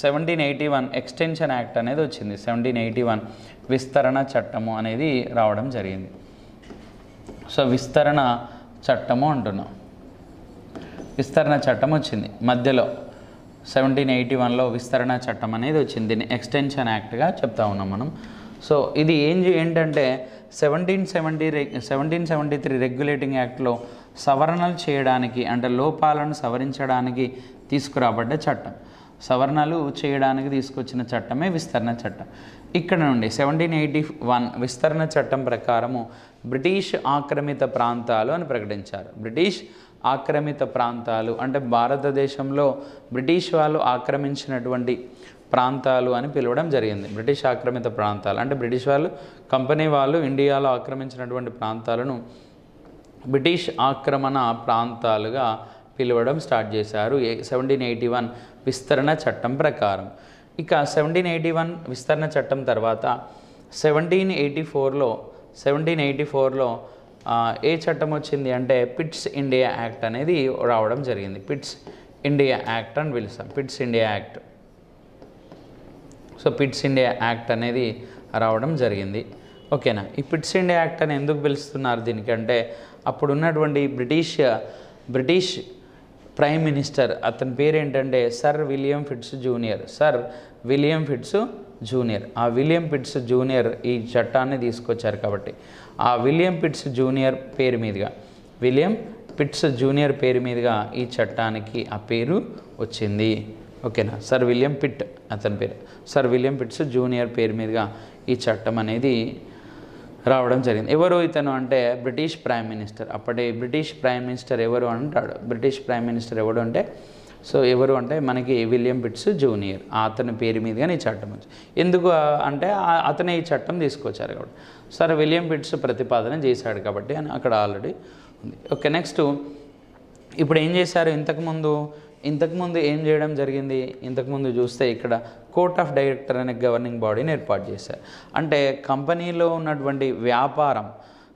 seventeen eighty one extension act అనేది వచ్చింది seventeen eighty one విస్తరణ చట్టము అనేది రావడం జరిగింది సో విస్తరణ చట్టము అంటున్నాం విస్తరణ చట్టం వచ్చింది మధ్యలో సెవెంటీన్ ఎయిటీ వన్లో విస్తరణ చట్టం అనేది వచ్చింది దీన్ని ఎక్స్టెన్షన్ యాక్ట్గా చెప్తా ఉన్నాం మనం సో ఇది ఏం ఏంటంటే seventeen seventy seventeen seventy three regulating యాక్ట్లో సవరణలు చేయడానికి అంటే లోపాలను సవరించడానికి తీసుకురాబడ్డ చట్టం సవరణలు చేయడానికి తీసుకొచ్చిన చట్టమే విస్తరణ చట్టం ఇక్కడ నుండి సెవెంటీన్ ఎయిటీ వన్ విస్తరణ చట్టం ప్రకారము బ్రిటిష్ ఆక్రమిత ప్రాంతాలు అని ప్రకటించారు బ్రిటిష్ ఆక్రమిత ప్రాంతాలు అంటే భారతదేశంలో బ్రిటిష్ వాళ్ళు ఆక్రమించినటువంటి ప్రాంతాలు అని పిలవడం జరిగింది బ్రిటిష్ ఆక్రమిత ప్రాంతాలు అంటే బ్రిటిష్ వాళ్ళు కంపెనీ వాళ్ళు ఇండియాలో ఆక్రమించినటువంటి ప్రాంతాలను బ్రిటిష్ ఆక్రమణ ప్రాంతాలుగా పిలవడం స్టార్ట్ చేశారు సెవెంటీన్ ఎయిటీ వన్ విస్తరణ చట్టం ప్రకారం ఇక సెవెంటీన్ ఎయిటీ వన్ విస్తరణ చట్టం తర్వాత సెవెంటీన్ ఎయిటీ ఫోర్లో సెవెంటీన్ ఎయిటీ ఫోర్లో ఏ చట్టం వచ్చింది అంటే పిట్స్ ఇండియా యాక్ట్ అనేది రావడం జరిగింది పిట్స్ ఇండియా యాక్ట్ అని పిలుస్తాం Pitt's India act so Pitt's India act అనేది రావడం జరిగింది ఓకేనా ఈ పిట్స్ ఇండియా యాక్ట్ అని ఎందుకు పిలుస్తున్నారు దీనికంటే అప్పుడు ఉన్నటువంటి బ్రిటిష్ బ్రిటిష్ ప్రైమ్ మినిస్టర్ అతని పేరు ఏంటంటే sir William Fitts junior sir William Fitts junior ఆ విలియం పిట్స్ జూనియర్ ఈ చట్టాన్ని తీసుకొచ్చారు కాబట్టి ఆ విలియం పిట్స్ జూనియర్ పేరు మీదుగా విలియం పిట్స్ జూనియర్ పేరు మీదుగా ఈ చట్టానికి ఆ పేరు వచ్చింది ఓకేనా సర్ విలియం పిట్ అతని పేరు సర్ విలియం పిట్స్ జూనియర్ పేరు మీదుగా ఈ చట్టం అనేది రావడం జరిగింది ఎవరు ఇతను అంటే బ్రిటిష్ ప్రైమ్ మినిస్టర్ అప్పటి బ్రిటిష్ ప్రైమ్ మినిస్టర్ ఎవరు అంటాడు బ్రిటిష్ ప్రైమ్ మినిస్టర్ ఎవడు అంటే సో ఎవరు అంటే మనకి విలియం పిట్స్ జూనియర్ అతని పేరు మీదుగానే ఈ చట్టం వచ్చి ఎందుకు అంటే అతనే ఈ చట్టం తీసుకొచ్చారు కాబట్టి సరే విలియం పిట్స్ ప్రతిపాదన చేశాడు కాబట్టి అని అక్కడ ఆల్రెడీ ఉంది ఓకే నెక్స్ట్ ఇప్పుడు ఏం చేశారు ఇంతకుముందు ఇంతకుముందు ఏం చేయడం జరిగింది ఇంతకుముందు చూస్తే ఇక్కడ కోర్ట్ ఆఫ్ డైరెక్టర్ అనే గవర్నింగ్ బాడీని ఏర్పాటు చేశారు అంటే కంపెనీలో ఉన్నటువంటి వ్యాపారం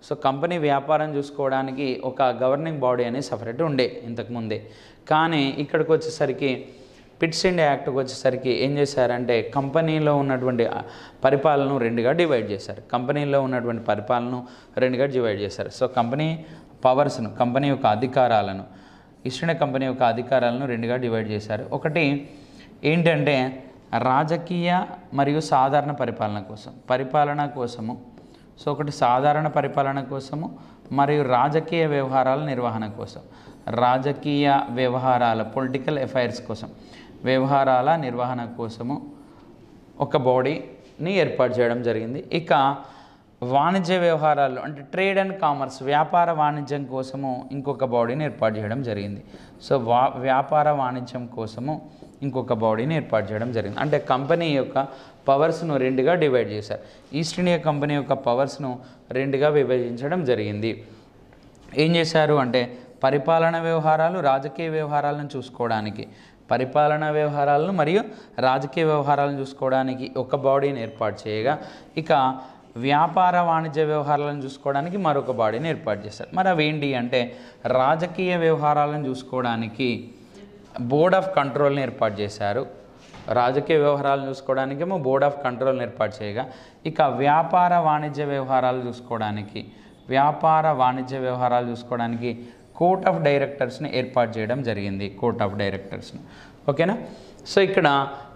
సో కంపెనీ వ్యాపారం చూసుకోవడానికి ఒక గవర్నింగ్ బాడీ అనేది సపరేట్ ఉండే ఇంతకుముందే కానీ ఇక్కడికి వచ్చేసరికి పిట్స్ ఇండియా యాక్ట్కి వచ్చేసరికి ఏం చేశారంటే కంపెనీలో ఉన్నటువంటి పరిపాలనను రెండుగా డివైడ్ చేశారు కంపెనీలో ఉన్నటువంటి పరిపాలనను రెండుగా డివైడ్ చేశారు సో కంపెనీ పవర్స్ను కంపెనీ యొక్క అధికారాలను ఈస్టర్న్ కంపెనీ యొక్క అధికారాలను రెండుగా డివైడ్ చేశారు ఒకటి ఏంటంటే రాజకీయ మరియు సాధారణ పరిపాలన కోసం పరిపాలన కోసము సో ఒకటి సాధారణ పరిపాలన కోసము మరియు రాజకీయ వ్యవహారాల నిర్వహణ కోసం రాజకీయ వ్యవహారాల పొలిటికల్ అఫైర్స్ కోసం వ్యవహారాల నిర్వహణ కోసము ఒక బాడీని ఏర్పాటు చేయడం జరిగింది ఇక వాణిజ్య వ్యవహారాలు అంటే ట్రేడ్ అండ్ కామర్స్ వ్యాపార వాణిజ్యం కోసము ఇంకొక బాడీని ఏర్పాటు చేయడం జరిగింది సో వా వ్యాపార వాణిజ్యం కోసము ఇంకొక బాడీని ఏర్పాటు చేయడం జరిగింది అంటే కంపెనీ యొక్క పవర్స్ను రెండుగా డివైడ్ చేశారు ఈస్ట్ ఇండియా కంపెనీ యొక్క పవర్స్ను రెండుగా విభజించడం జరిగింది ఏం చేశారు అంటే పరిపాలన వ్యవహారాలు రాజకీయ వ్యవహారాలను చూసుకోవడానికి పరిపాలనా వ్యవహారాలను మరియు రాజకీయ వ్యవహారాలను చూసుకోవడానికి ఒక బాడీని ఏర్పాటు చేయగా ఇక వ్యాపార వాణిజ్య వ్యవహారాలను చూసుకోవడానికి మరొక బాడీని ఏర్పాటు చేశారు మరి అవేంటి అంటే రాజకీయ వ్యవహారాలను చూసుకోవడానికి బోర్డ్ ఆఫ్ కంట్రోల్ని ఏర్పాటు చేశారు రాజకీయ వ్యవహారాలు ఏమో బోర్డ్ ఆఫ్ కంట్రోల్ని ఏర్పాటు చేయగా ఇక వ్యాపార వాణిజ్య వ్యవహారాలు చూసుకోవడానికి వ్యాపార వాణిజ్య వ్యవహారాలు చూసుకోవడానికి కోర్ట్ ఆఫ్ డైరెక్టర్స్ని ఏర్పాటు చేయడం జరిగింది కోర్ట్ ఆఫ్ డైరెక్టర్స్ని ఓకేనా సో ఇక్కడ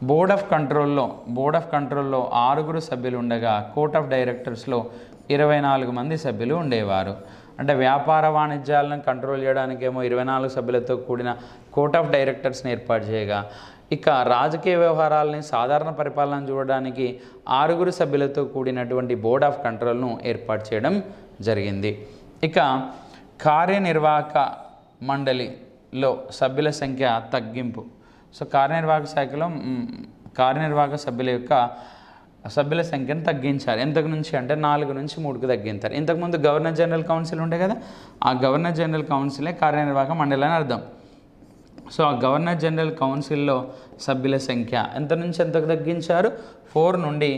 బోర్డ్ ఆఫ్ కంట్రోల్లో బోర్డ్ ఆఫ్ కంట్రోల్లో ఆరుగురు సభ్యులు ఉండగా కోర్ట్ ఆఫ్ డైరెక్టర్స్లో ఇరవై నాలుగు మంది సభ్యులు ఉండేవారు అంటే వ్యాపార వాణిజ్యాలను కంట్రోల్ చేయడానికేమో ఇరవై నాలుగు సభ్యులతో కూడిన కోర్ట్ ఆఫ్ డైరెక్టర్స్ని ఏర్పాటు చేయగా ఇక రాజకీయ వ్యవహారాలని సాధారణ పరిపాలన చూడడానికి ఆరుగురు సభ్యులతో కూడినటువంటి బోర్డ్ ఆఫ్ కంట్రోల్ను ఏర్పాటు చేయడం జరిగింది ఇక కార్యనిర్వాహక మండలిలో సభ్యుల సంఖ్య తగ్గింపు సో కార్యనిర్వాహక శాఖలో కార్యనిర్వాహక సభ్యుల యొక్క సభ్యుల సంఖ్యను తగ్గించాలి ఎంతకు నుంచి అంటే నాలుగు నుంచి మూడుకు తగ్గించాలి ఇంతకుముందు గవర్నర్ జనరల్ కౌన్సిల్ ఉండే కదా ఆ గవర్నర్ జనరల్ కౌన్సిలే కార్యనిర్వాహక మండలి అని అర్థం సో ఆ గవర్నర్ జనరల్ కౌన్సిల్లో సభ్యుల సంఖ్య ఎంత నుంచి ఎంతకు తగ్గించారు ఫోర్ నుండి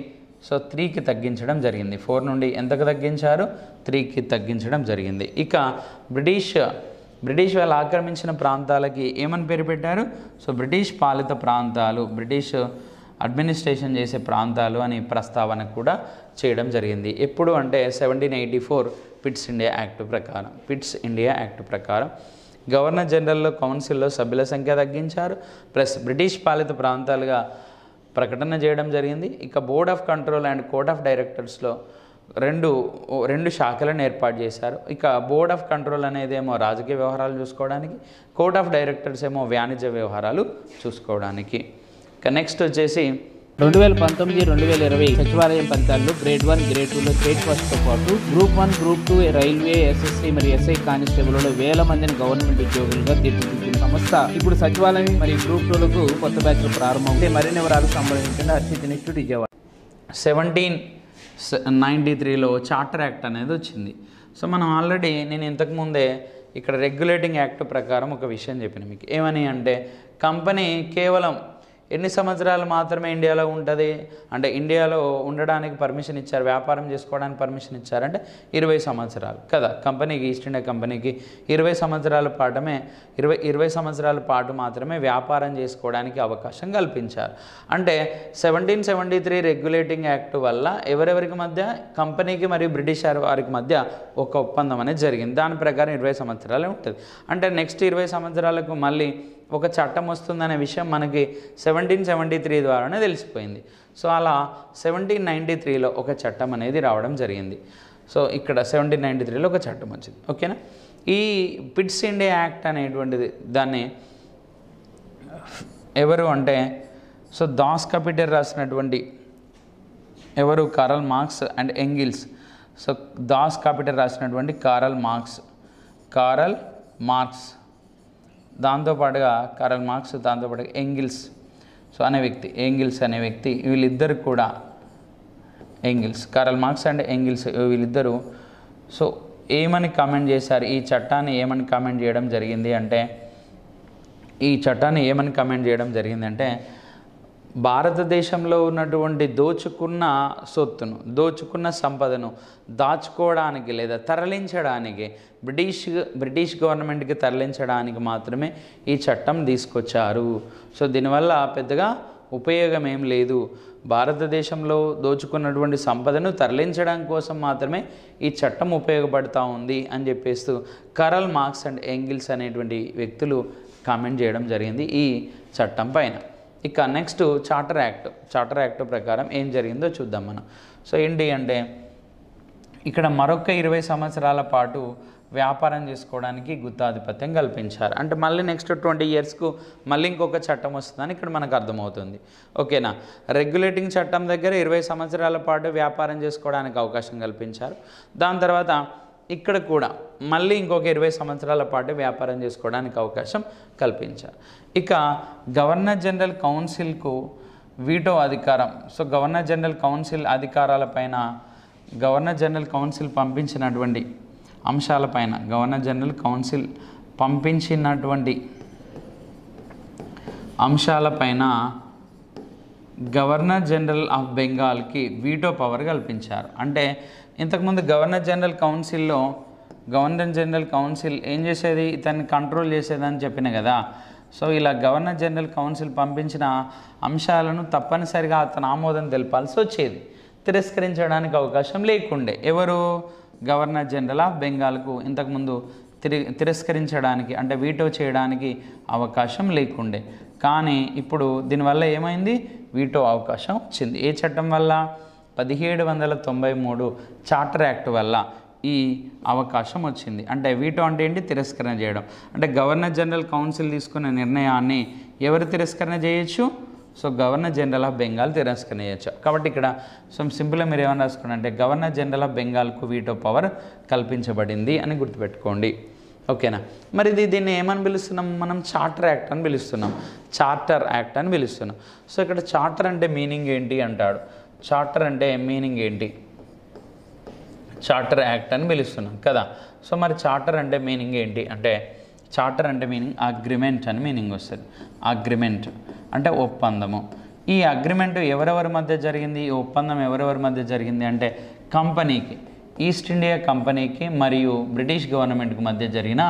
సో త్రీకి తగ్గించడం జరిగింది ఫోర్ నుండి ఎంతకు తగ్గించారు త్రీకి తగ్గించడం జరిగింది ఇక బ్రిటిష్ బ్రిటిష్ వాళ్ళు ఆక్రమించిన ప్రాంతాలకి ఏమని పేరు పెట్టారు సో బ్రిటిష్ పాలిత ప్రాంతాలు బ్రిటిష్ అడ్మినిస్ట్రేషన్ చేసే ప్రాంతాలు అనే ప్రస్తావన కూడా చేయడం జరిగింది ఎప్పుడు అంటే seventeen eighty four Pitt's India act ప్రకారం పిట్స్ ఇండియా యాక్ట్ ప్రకారం గవర్నర్ జనరల్లో కౌన్సిల్లో సభ్యుల సంఖ్య తగ్గించారు ప్లస్ బ్రిటిష్ పాలిత ప్రాంతాలుగా ప్రకటన చేయడం జరిగింది ఇక board of control and court of డైరెక్టర్స్లో రెండు రెండు శాఖలను ఏర్పాటు చేశారు ఇక బోర్డ్ ఆఫ్ కంట్రోల్ అనేది ఏమో రాజకీయ వ్యవహారాలు చూసుకోవడానికి కోర్ట్ ఆఫ్ డైరెక్టర్స్ ఏమో వాణిజ్య వ్యవహారాలు చూసుకోవడానికి ఇక నెక్స్ట్ వచ్చేసి రెండు వేల పంతొమ్మిది రెండు వేల ఇరవై సచివాలయం ఫలితాల్లో గ్రేడ్ వన్ గ్రేడ్ టూలో స్టేట్ ఫస్ట్తో పాటు group one group two railway SSC మరియు ఎస్ఐ కానిస్టేబుల్లో వేల మందిని గవర్నమెంట్ ఉద్యోగులుగా తీర్చిదిద్దిన సంస్థ ఇప్పుడు సచివాలయం మరియు గ్రూప్ టూలకు కొత్త బ్యాచ్లు ప్రారంభం మరిన్ని వివరాలు సంబంధించిన Archit institute Vijayawada seventeen ninety త్రీలో చార్టర్ యాక్ట్ అనేది వచ్చింది సో మనం ఆల్రెడీ నేను ఇంతకుముందే ఇక్కడ రెగ్యులేటింగ్ యాక్ట్ ప్రకారం ఒక విషయం చెప్పిన మీకు ఏమని అంటే కంపెనీ కేవలం ఎన్ని సంవత్సరాలు మాత్రమే ఇండియాలో ఉంటుంది అంటే ఇండియాలో ఉండడానికి పర్మిషన్ ఇచ్చారు వ్యాపారం చేసుకోవడానికి పర్మిషన్ ఇచ్చారంటే ఇరవై సంవత్సరాలు కదా కంపెనీకి ఈస్ట్ ఇండియా కంపెనీకి ఇరవై సంవత్సరాల పాటమే ఇరవై ఇరవై సంవత్సరాల పాటు మాత్రమే వ్యాపారం చేసుకోవడానికి అవకాశం కల్పించారు అంటే seventeen seventy three regulating act వల్ల ఎవరెవరికి మధ్య కంపెనీకి మరియు బ్రిటిష్ వారికి మధ్య ఒక ఒప్పందం అనేది జరిగింది దాని ప్రకారం ఇరవై సంవత్సరాలే ఉంటుంది అంటే నెక్స్ట్ ఇరవై సంవత్సరాలకు మళ్ళీ ఒక చట్టం వస్తుందనే విషయం మనకి సెవెంటీన్ సెవెంటీ త్రీ ద్వారానే తెలిసిపోయింది సో అలా సెవెంటీన్ నైంటీ త్రీలో ఒక చట్టం అనేది రావడం జరిగింది సో ఇక్కడ సెవెంటీన్ నైంటీ త్రీలో ఒక చట్టం వచ్చింది ఓకేనా ఈ పిట్స్ ఇండియా యాక్ట్ అనేటువంటిది దాన్ని ఎవరు అంటే సో దాస్ కపిటర్ రాసినటువంటి ఎవరు Karl Marx and Engels so Das Kapital రాసినటువంటి కారల్ మార్క్స్ కారల్ మార్క్స్ దాంతోపాటుగా కరల్ మార్క్స్ దాంతోపాటుగా ఎంగిల్స్ సో అనే వ్యక్తి ఎంగిల్స్ అనే వ్యక్తి వీళ్ళిద్దరు కూడా Engels Karl Marx and Engels వీళ్ళిద్దరూ సో ఏమని కామెంట్ చేశారు ఈ చట్టాన్ని ఏమని కామెంట్ చేయడం జరిగింది అంటే ఈ చట్టాన్ని ఏమని కామెంట్ చేయడం జరిగిందంటే భారతదేశంలో ఉన్నటువంటి దోచుకున్న సొత్తును దోచుకున్న సంపదను దాచుకోవడానికి లేదా తరలించడానికి బ్రిటిష్ బ్రిటిష్ గవర్నమెంట్కి తరలించడానికి మాత్రమే ఈ చట్టం తీసుకొచ్చారు సో దీనివల్ల పెద్దగా ఉపయోగం ఏం లేదు భారతదేశంలో దోచుకున్నటువంటి సంపదను తరలించడం కోసం మాత్రమే ఈ చట్టం ఉపయోగపడుతూ ఉంది అని చెప్పేస్తూ కరల్ మార్క్స్ అండ్ ఎంగిల్స్ అనేటువంటి వ్యక్తులు కామెంట్ చేయడం జరిగింది ఈ చట్టం పైన ఇక next charter act charter act ప్రకారం ఏం జరిగిందో చూద్దాం మనం సో ఏంటి అంటే ఇక్కడ మరొక ఇరవై సంవత్సరాల పాటు వ్యాపారం చేసుకోవడానికి గుత్తాధిపత్యం కల్పించారు అంటే మళ్ళీ నెక్స్ట్ ట్వంటీ ఇయర్స్కు మళ్ళీ ఇంకొక చట్టం వస్తుందని ఇక్కడ మనకు అర్థమవుతుంది ఓకేనా రెగ్యులేటింగ్ చట్టం దగ్గర ఇరవై సంవత్సరాల పాటు వ్యాపారం చేసుకోవడానికి అవకాశం కల్పించారు దాని తర్వాత ఇక్కడ కూడా మళ్ళీ ఇంకొక ఇరవై సంవత్సరాల పాటు వ్యాపారం చేసుకోవడానికి అవకాశం కల్పించారు ఇక గవర్నర్ జనరల్ కౌన్సిల్కు వీటో అధికారం సో గవర్నర్ జనరల్ కౌన్సిల్ అధికారాలపైన గవర్నర్ జనరల్ కౌన్సిల్ పంపించినటువంటి అంశాలపైన గవర్నర్ జనరల్ కౌన్సిల్ పంపించినటువంటి అంశాలపైన గవర్నర్ జనరల్ ఆఫ్ బెంగాల్కి వీటో పవర్ కల్పించారు అంటే ఇంతకుముందు గవర్నర్ జనరల్ కౌన్సిల్లో గవర్నర్ జనరల్ కౌన్సిల్ ఏం చేసేది ఇతన్ని కంట్రోల్ చేసేదని చెప్పిన కదా సో ఇలా గవర్నర్ జనరల్ కౌన్సిల్ పంపించిన అంశాలను తప్పనిసరిగా అతను ఆమోదం తెలపాల్సి వచ్చేది తిరస్కరించడానికి అవకాశం లేకుండే ఎవరు గవర్నర్ జనరల్ ఆఫ్ బెంగాల్కు ఇంతకుముందు తిరి తిరస్కరించడానికి అంటే వీటో చేయడానికి అవకాశం లేకుండే కానీ ఇప్పుడు దీనివల్ల ఏమైంది వీటో అవకాశం వచ్చింది ఏ చట్టం వల్ల పదిహేడు వందల తొంభై మూడు చార్టర్ యాక్ట్ వల్ల ఈ అవకాశం వచ్చింది అంటే వీటో అంటే ఏంటి తిరస్కరణ చేయడం అంటే గవర్నర్ జనరల్ కౌన్సిల్ తీసుకున్న నిర్ణయాన్ని ఎవరు తిరస్కరణ చేయొచ్చు so governor general of Bengal తిరస్కరణ చేయొచ్చు కాబట్టి ఇక్కడ సో సింపుల్గా మీరు ఏమైనా రాసుకోండి అంటే గవర్నర్ జనరల్ ఆఫ్ బెంగాల్కు వీటో పవర్ కల్పించబడింది అని గుర్తుపెట్టుకోండి ఓకేనా మరి ఇది దీన్ని ఏమని పిలుస్తున్నాం మనం చార్టర్ యాక్ట్ అని పిలుస్తున్నాం చార్టర్ యాక్ట్ అని పిలుస్తున్నాం సో ఇక్కడ చార్టర్ అంటే మీనింగ్ ఏంటి అంటాడు చార్టర్ అంటే మీనింగ్ ఏంటి చార్టర్ యాక్ట్ అని పిలుస్తున్నాం కదా సో మరి చార్టర్ అంటే మీనింగ్ ఏంటి అంటే చార్టర్ అంటే మీనింగ్ అగ్రిమెంట్ అని మీనింగ్ వస్తుంది అగ్రిమెంట్ అంటే ఒప్పందము ఈ అగ్రిమెంట్ ఎవరెవరి మధ్య జరిగింది ఈ ఒప్పందం ఎవరెవరి మధ్య జరిగింది అంటే కంపెనీకి ఈస్ట్ ఇండియా కంపెనీకి మరియు బ్రిటిష్ గవర్నమెంట్కి మధ్య జరిగిన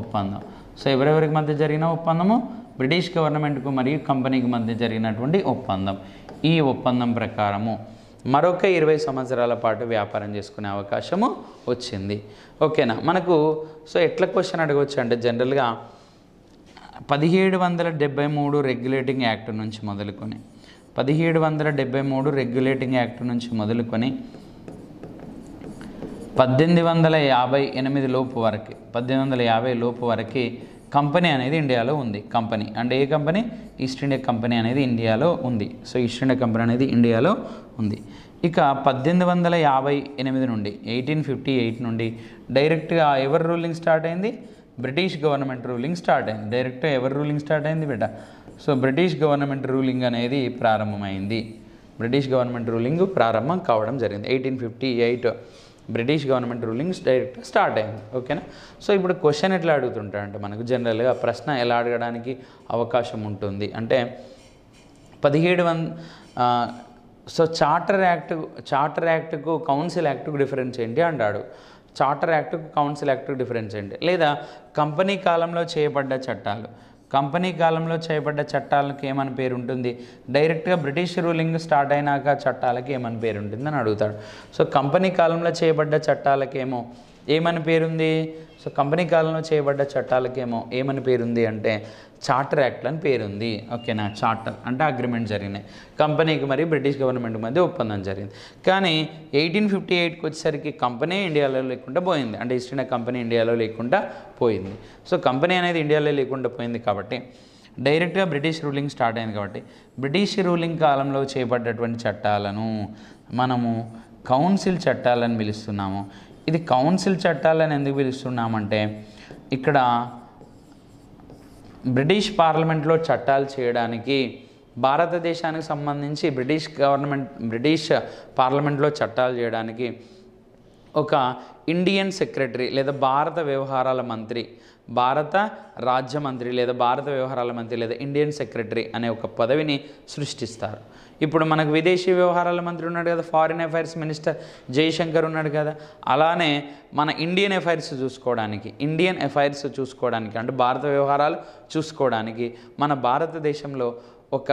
ఒప్పందం సో ఎవరెవరికి మధ్య జరిగిన ఒప్పందము బ్రిటిష్ గవర్నమెంట్కు మరియు కంపెనీకి మధ్య జరిగినటువంటి ఒప్పందం ఈ ఒప్పందం ప్రకారము మరొక ఇరవై సంవత్సరాల పాటు వ్యాపారం చేసుకునే అవకాశము వచ్చింది ఓకేనా మనకు సో ఎట్లా క్వశ్చన్ అడగవచ్చు అంటే జనరల్గా పదిహేడు వందల డెబ్బై మూడు రెగ్యులేటింగ్ యాక్ట్ నుంచి మొదలుకొని పదిహేడు వందల డెబ్బై మూడు రెగ్యులేటింగ్ యాక్ట్ నుంచి మొదలుకొని పద్దెనిమిది వందల యాభై ఎనిమిది లోపు వరకు పద్దెనిమిది వందల యాభై లోపు వరకు కంపెనీ అనేది ఇండియాలో ఉంది కంపెనీ అంటే ఏ కంపెనీ ఈస్ట్ ఇండియా కంపెనీ అనేది ఇండియాలో ఉంది సో ఈస్ట్ ఇండియా కంపెనీ అనేది ఇండియాలో ఉంది ఇక పద్దెనిమిది వందల యాభై ఎనిమిది నుండి ఎయిటీన్ ఫిఫ్టీ ఎయిట్ నుండి డైరెక్ట్గా ఎవరి రూలింగ్ స్టార్ట్ అయింది బ్రిటిష్ గవర్నమెంట్ రూలింగ్ స్టార్ట్ అయింది డైరెక్ట్గా ఎవరి రూలింగ్ స్టార్ట్ అయింది బిడ్డ సో బ్రిటిష్ గవర్నమెంట్ రూలింగ్ అనేది ప్రారంభమైంది బ్రిటిష్ గవర్నమెంట్ రూలింగ్ ప్రారంభం కావడం జరిగింది eighteen fifty eight British government rulings డైరెక్ట్గా స్టార్ట్ అయింది ఓకేనా సో ఇప్పుడు క్వశ్చన్ ఎట్లా అడుగుతుంటారంటే మనకు జనరల్గా ప్రశ్న ఎలా అడగడానికి అవకాశం ఉంటుంది అంటే పదిహేడు one so charter act charter యాక్ట్కు కౌన్సిల్ యాక్ట్కు డిఫరెన్స్ ఏంటి అంటాడు చార్టర్ యాక్ట్కు కౌన్సిల్ యాక్ట్కు డిఫరెన్స్ ఏంటి లేదా కంపెనీ కాలంలో చేయబడ్డ చట్టాలు కంపెనీ కాలంలో చేయబడ్డ చట్టాలకు ఏమని పేరు ఉంటుంది డైరెక్ట్గా బ్రిటిష్ రూలింగ్ స్టార్ట్ అయినాక చట్టాలకి ఏమని పేరు ఉంటుంది అని అడుగుతాడు సో కంపెనీ కాలంలో చేయబడ్డ చట్టాలకేమో ఏమని పేరుంది సో కంపెనీ కాలంలో చేయబడ్డ చట్టాలకేమో ఏమని పేరుంది అంటే చార్టర్ యాక్ట్ అని పేరుంది ఓకేనా చార్టర్ అంటే అగ్రిమెంట్ జరిగినాయి కంపెనీకి మరియు బ్రిటిష్ గవర్నమెంట్ మధ్య ఒప్పందం జరిగింది కానీ ఎయిటీన్ ఫిఫ్టీ ఎయిట్కి వచ్చేసరికి కంపెనీ ఇండియాలో లేకుండా పోయింది అంటే ఈస్ట్ ఇండియా కంపెనీ ఇండియాలో లేకుండా పోయింది సో కంపెనీ అనేది ఇండియాలో లేకుండా పోయింది కాబట్టి డైరెక్ట్గా బ్రిటిష్ రూలింగ్ స్టార్ట్ అయింది కాబట్టి బ్రిటిష్ రూలింగ్ కాలంలో చేపడ్డటువంటి చట్టాలను మనము కౌన్సిల్ చట్టాలని పిలుస్తున్నాము ఇది కౌన్సిల్ చట్టాలని ఎందుకు పిలుస్తున్నామంటే ఇక్కడ బ్రిటిష్ పార్లమెంట్లో చట్టాలు చేయడానికి భారతదేశానికి సంబంధించి బ్రిటిష్ గవర్నమెంట్ బ్రిటిష్ పార్లమెంట్లో చట్టాలు చేయడానికి ఒక ఇండియన్ సెక్రటరీ లేదా భారత వ్యవహారాల మంత్రి భారత రాజ్య మంత్రి లేదా భారత వ్యవహారాల మంత్రి లేదా ఇండియన్ సెక్రటరీ అనే ఒక పదవిని సృష్టిస్తారు ఇప్పుడు మనకు విదేశీ వ్యవహారాల మంత్రి ఉన్నాడు కదా ఫారిన్ అఫైర్స్ మినిస్టర్ జయశంకర్ ఉన్నాడు కదా అలానే మన ఇండియన్ అఫైర్స్ చూసుకోవడానికి ఇండియన్ అఫైర్స్ చూసుకోవడానికి అంటే భారత వ్యవహారాలు చూసుకోవడానికి మన భారతదేశంలో ఒక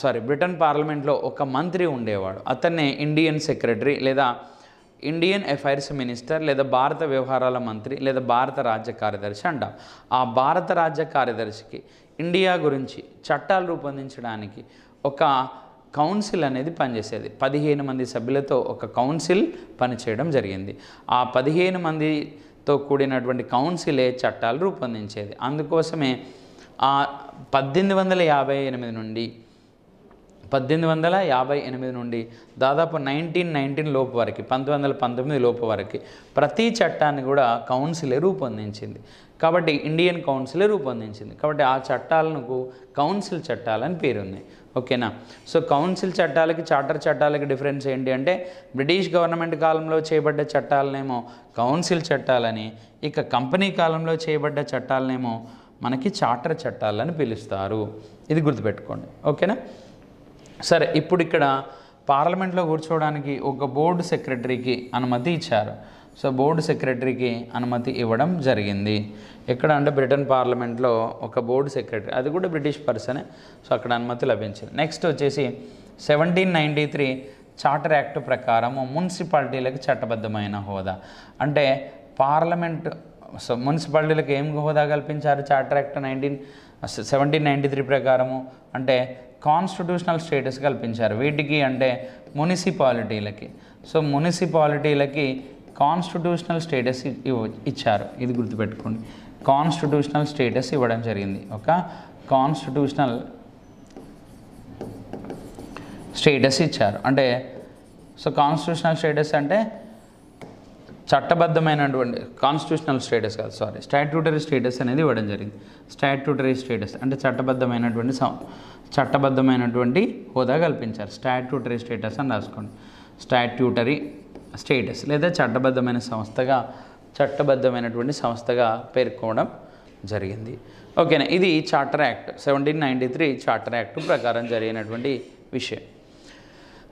సారీ బ్రిటన్ పార్లమెంట్లో ఒక మంత్రి ఉండేవాడు అతన్నే ఇండియన్ సెక్రటరీ లేదా ఇండియన్ అఫైర్స్ మినిస్టర్ లేదా భారత వ్యవహారాల మంత్రి లేదా భారత రాజ్య కార్యదర్శి అంటాం ఆ భారత రాజ్య కార్యదర్శికి ఇండియా గురించి చట్టాలు రూపొందించడానికి ఒక కౌన్సిల్ అనేది పనిచేసేది పదిహేను మంది సభ్యులతో ఒక కౌన్సిల్ పనిచేయడం జరిగింది ఆ పదిహేను మందితో కూడినటువంటి కౌన్సిలే చట్టాలు రూపొందించేది అందుకోసమే ఆ పద్దెనిమిది వందల యాభై ఎనిమిది నుండి పద్దెనిమిది వందల యాభై ఎనిమిది నుండి దాదాపు నైన్టీన్ నైన్టీన్ లోపు వరకు పంతొమ్మిది వందల పంతొమ్మిది లోపు వరకు ప్రతి చట్టాన్ని కూడా కౌన్సిలే రూపొందించింది కాబట్టి ఇండియన్ కౌన్సిలే రూపొందించింది కాబట్టి ఆ చట్టాలకు కౌన్సిల్ చట్టాలని పేరుంది ఓకేనా సో కౌన్సిల్ చట్టాలకి చార్టర్ చట్టాలకి డిఫరెన్స్ ఏంటి అంటే బ్రిటిష్ గవర్నమెంట్ కాలంలో చేయబడ్డ చట్టాలనేమో కౌన్సిల్ చట్టాలని ఇక కంపెనీ కాలంలో చేయబడ్డ చట్టాలనేమో మనకి చార్టర్ చట్టాలని పిలుస్తారు ఇది గుర్తుపెట్టుకోండి ఓకేనా సరే ఇప్పుడు ఇక్కడ పార్లమెంట్లో కూర్చోవడానికి ఒక బోర్డు సెక్రటరీకి అనుమతి ఇచ్చారు సో బోర్డు సెక్రటరీకి అనుమతి ఇవ్వడం జరిగింది ఎక్కడ అంటే బ్రిటన్ పార్లమెంట్లో ఒక బోర్డు సెక్రటరీ అది కూడా బ్రిటిష్ పర్సనే సో అక్కడ అనుమతి లభించింది నెక్స్ట్ వచ్చేసి seventeen ninety three charter act ప్రకారము మున్సిపాలిటీలకు చట్టబద్ధమైన హోదా అంటే పార్లమెంట్ సో మున్సిపాలిటీలకు ఏం హోదా కల్పించారు charter act nineteen seventeen ninety three ప్రకారము అంటే కాన్స్టిట్యూషనల్ స్టేటస్ కల్పించారు వీటికి అంటే మున్సిపాలిటీలకి సో మున్సిపాలిటీలకి కాన్స్టిట్యూషనల్ స్టేటస్ ఇచ్చారు ఇది గుర్తుపెట్టుకోండి కాన్స్టిట్యూషనల్ స్టేటస్ ఇవ్వడం జరిగింది ఒక కాన్స్టిట్యూషనల్ స్టేటస్ ఇచ్చారు అంటే సో కాన్స్టిట్యూషనల్ స్టేటస్ అంటే చట్టబద్ధమైనటువంటి కాన్స్టిట్యూషనల్ స్టేటస్ కాదు సారీ స్టాట్యూటరీ స్టేటస్ అనేది ఇవ్వడం జరిగింది స్టాట్యూటరీ స్టేటస్ అంటే చట్టబద్ధమైనటువంటి చట్టబద్ధమైనటువంటి హోదా కల్పించారు స్టాట్యూటరీ స్టేటస్ అని రాసుకోండి స్టాట్యూటరీ స్టేటస్ లేదా చట్టబద్ధమైన సంస్థగా చట్టబద్ధమైనటువంటి సంస్థగా పేర్కోవడం జరిగింది ఓకేనా ఇది charter act seventeen ninety three charter act ప్రకారం జరిగినటువంటి విషయం